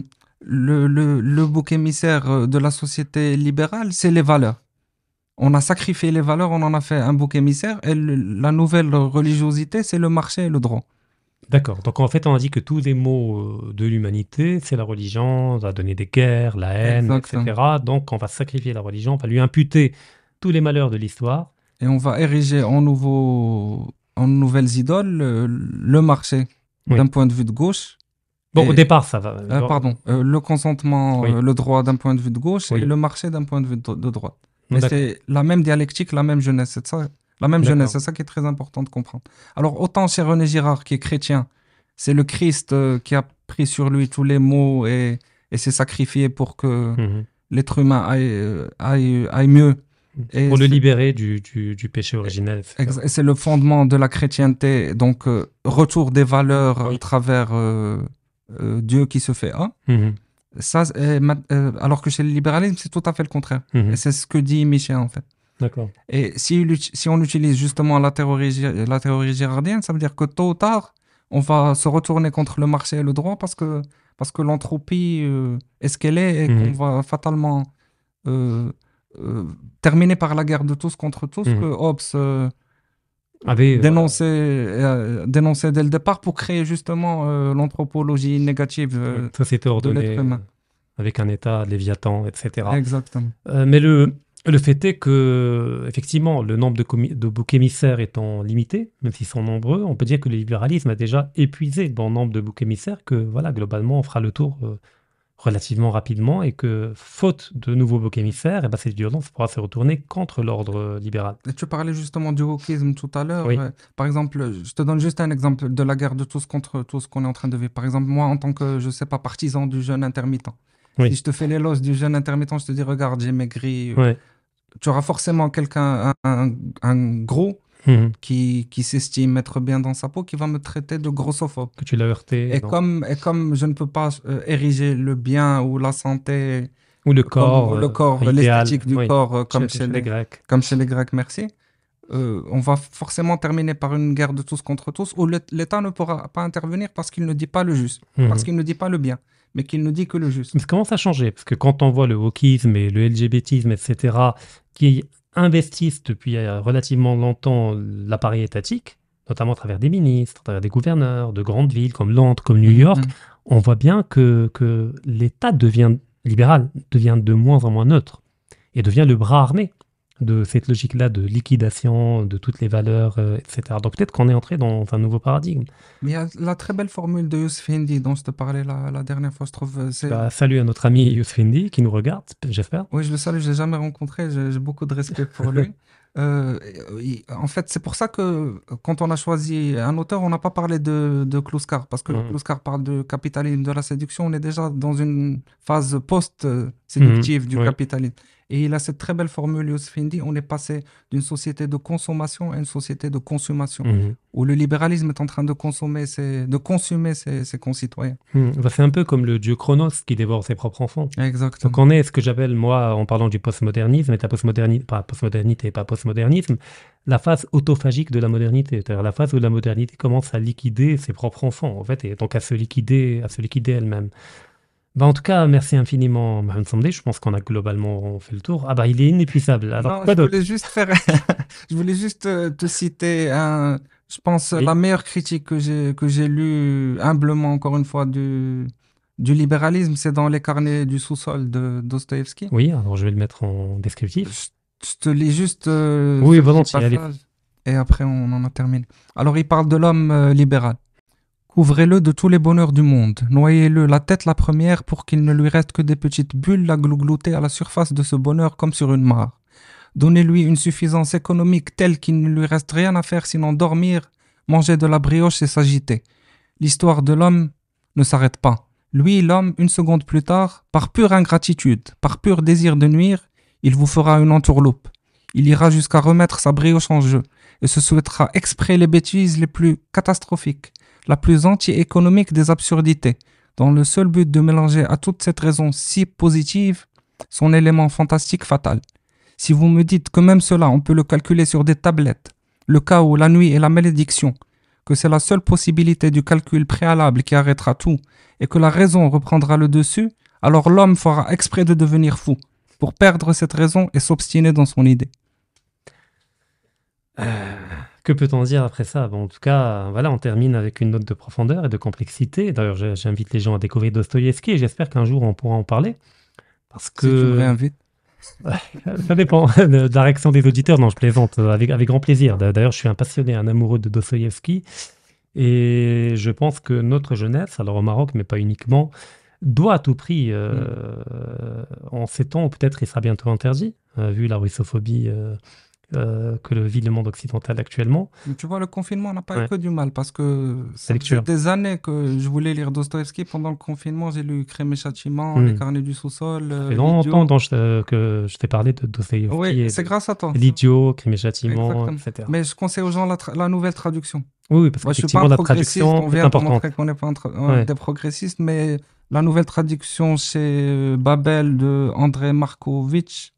le, bouc émissaire de la société libérale, c'est les valeurs. On a sacrifié les valeurs, on en a fait un bouc émissaire, et la nouvelle religiosité, c'est le marché et le droit. D'accord. Donc en fait, on a dit que tous les maux euh, de l'humanité, c'est la religion, ça a donné des guerres, la haine, etc. Donc on va sacrifier la religion, on va lui imputer tous les malheurs de l'histoire. Et on va ériger en, nouveau, en nouvelles idoles euh, le marché d'un point de vue de gauche. Bon, au départ, ça va. Euh, pardon, le consentement, le droit d'un point de vue de gauche et le marché d'un point de vue de, droite. Mais c'est la même dialectique, la même jeunesse, c'est ça la bah, même jeunesse, c'est ça qui est très important de comprendre. Alors, autant chez René Girard, qui est chrétien, c'est le Christ euh, qui a pris sur lui tous les maux et, et s'est sacrifié pour que mhm. l'être humain aille, euh, mieux. pour le libérer du, péché originel. C'est le fondement de la chrétienté, donc euh, retour des valeurs au à travers Dieu qui se fait mhm. Ça, alors que chez le libéralisme, c'est tout à fait le contraire. Mhm. c'est ce que dit Michel en fait. Et si, si, on utilise justement la théorie, la théorie girardienne, ça veut dire que tôt ou tard, on va se retourner contre le marché et le droit parce que, parce que l'entropie euh, est ce qu'elle est et mhm. qu'on va fatalement euh, euh, terminer par la guerre de tous contre tous mhm. que Hobbes avait dénoncé, dénoncé, dès le départ pour créer justement l'anthropologie négative de l'être humain. Avec un état léviathan, etc. Exactement. mais le, le fait est que, effectivement, le nombre de, de boucs émissaires étant limité, même s'ils sont nombreux, on peut dire que le libéralisme a déjà épuisé le bon nombre de boucs émissaires, que voilà, globalement, on fera le tour euh, relativement rapidement et que, faute de nouveaux boucs émissaires, et eh ben, cette violence pourra se retourner contre l'ordre euh, libéral. tu parlais justement du wokisme tout à l'heure. Euh, par exemple, je te donne juste un exemple de la guerre de tous contre tous qu'on est en train de vivre. Par exemple, moi, en tant que, je sais pas, partisan du jeune intermittent, si je te fais les l'éloge du jeune intermittent, je te dis, regarde, j'ai maigri tu auras forcément quelqu'un, un, gros, mhm. qui, qui s'estime être bien dans sa peau, qui va me traiter de grossophobe. Que tu l'as heurté. Et comme, et comme je ne peux pas euh, ériger le bien ou la santé. Ou le corps. le euh, corps, l'esthétique du corps, euh, comme, chez, les, Grecs. Comme chez les Grecs, merci. on va forcément terminer par une guerre de tous contre tous où l'État ne pourra pas intervenir parce qu'il ne dit pas le juste, mhm. parce qu'il ne dit pas le bien mais qu'il ne dit que le juste. Mais ça commence à changer, parce que quand on voit le wokisme et le LGBTisme, etc., qui investissent depuis euh, relativement longtemps l'appareil étatique, notamment à travers des ministres, à travers des gouverneurs de grandes villes comme Londres, comme New mm, York, mm. on voit bien que l'État devient libéral, devient de moins en moins neutre et devient le bras armé de cette logique-là de liquidation de toutes les valeurs, euh, etc. Donc peut-être qu'on est entré dans un nouveau paradigme. Mais il y a la très belle formule de Youssef Hindi dont je te parlais la, dernière fois, je trouve. Euh, bah, salut à notre ami Youssef Hindi qui nous regarde, j'espère. Oui, je le salue, je l'ai jamais rencontré, j'ai beaucoup de respect pour lui. Euh, en fait, c'est pour ça que quand on a choisi un auteur, on n'a pas parlé de, de Kluskar, parce que mmh. parle de capitalisme, de la séduction. On est déjà dans une phase post-séductive mm. du capitalisme. Et il a cette très belle formule, Youssef Indy, on est passé d'une société de consommation à une société de consommation, mhm. où le libéralisme est en train de, consommer ses, de consumer ses, concitoyens. Mhm. Bah, c'est un peu comme le dieu Chronos qui dévore ses propres enfants. Exactement. Donc on est ce que j'appelle, moi, en parlant du postmodernisme, et la pas postmodernité, pas postmodernisme, la phase autophagique de la modernité, c'est-à-dire la phase où la modernité commence à liquider ses propres enfants, en fait, et donc à se liquider, à se liquider elle-même. Bah, en tout cas, merci infiniment, Mme Sandé. Je pense qu'on a globalement fait le tour. Ah bah, il est inépuisable. Alors, je voulais juste faire, je voulais juste te citer un, je pense, la meilleure critique que j'ai, que j'ai lue humblement, encore une fois, du, du libéralisme, c'est dans les carnets du sous-sol de Dostoevsky. Oui, alors je vais le mettre en descriptif. Je, te lis juste. Euh, oui, volontiers, Et après, on en termine. Alors, il parle de l'homme euh, libéral ouvrez le de tous les bonheurs du monde, noyez-le la tête la première pour qu'il ne lui reste que des petites bulles à glouglouter à la surface de ce bonheur comme sur une mare. Donnez-lui une suffisance économique telle qu'il ne lui reste rien à faire sinon dormir, manger de la brioche et s'agiter. L'histoire de l'homme ne s'arrête pas. Lui, l'homme, une seconde plus tard, par pure ingratitude, par pur désir de nuire, il vous fera une entourloupe. Il ira jusqu'à remettre sa brioche en jeu et se souhaitera exprès les bêtises les plus catastrophiques la plus anti-économique des absurdités, dans le seul but de mélanger à toute cette raison si positive son élément fantastique fatal. Si vous me dites que même cela, on peut le calculer sur des tablettes, le chaos, la nuit et la malédiction, que c'est la seule possibilité du calcul préalable qui arrêtera tout, et que la raison reprendra le dessus, alors l'homme fera exprès de devenir fou, pour perdre cette raison et s'obstiner dans son idée. Euh, que peut-on dire après ça En tout cas, voilà, on termine avec une note de profondeur et de complexité. D'ailleurs, j'invite les gens à découvrir Dostoïevski et j'espère qu'un jour on pourra en parler. Parce que... tu réinvites ça dépend de la réaction des auditeurs. Non, je plaisante avec, grand plaisir. D'ailleurs, je suis un passionné, un amoureux de Dostoïevski. Et je pense que notre jeunesse, alors au Maroc, mais pas uniquement, doit à tout prix, euh, mm. en ces temps, peut-être il sera bientôt interdit, euh, vu la russophobie euh, euh, que le, vit le monde occidental actuellement. Tu vois, le confinement n'a pas eu que du mal parce que ça fait des années que je voulais lire Dostoevsky. Pendant le confinement, j'ai lu Crème et Châtiment, hmm. Les Carnets du sous-sol. Ça euh, fait longtemps je, que je t'ai parlé de Dostoevsky. Oui, c'est grâce à toi. L'idiot, Crème et Châtiment, etc. Mais je conseille aux gens la, nouvelle traduction. Oui, parce que la traduction est importante. On n'est pas des progressistes, mais la nouvelle traduction, c'est euh, Babel de André Markovitch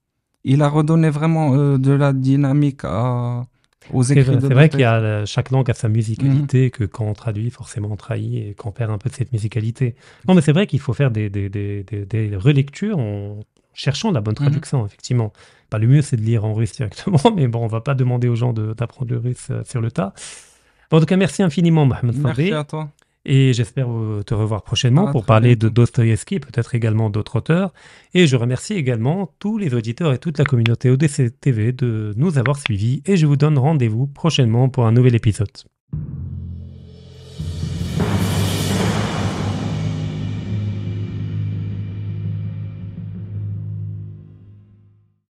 il a redonné vraiment euh, de la dynamique aux écrits. C'est, vrai qu'il y a euh, chaque langue a sa musicalité, mhm. que quand on traduit, forcément on trahit et qu'on perd un peu de cette musicalité. Non, mais c'est vrai qu'il faut faire des, relectures en cherchant la bonne mhm. traduction, effectivement. Pas le mieux, c'est de lire en russe directement, mais bon, on va pas demander aux gens d'apprendre le russe euh, sur le tas. en tout cas, merci infiniment, Mohamed Merci à toi. Et j'espère euh, te revoir prochainement ah, pour parler de Dostoïevski et peut-être également d'autres auteurs. Et je remercie également tous les auditeurs et toute la communauté ODC TV de nous avoir suivis. Et je vous donne rendez-vous prochainement pour un nouvel épisode.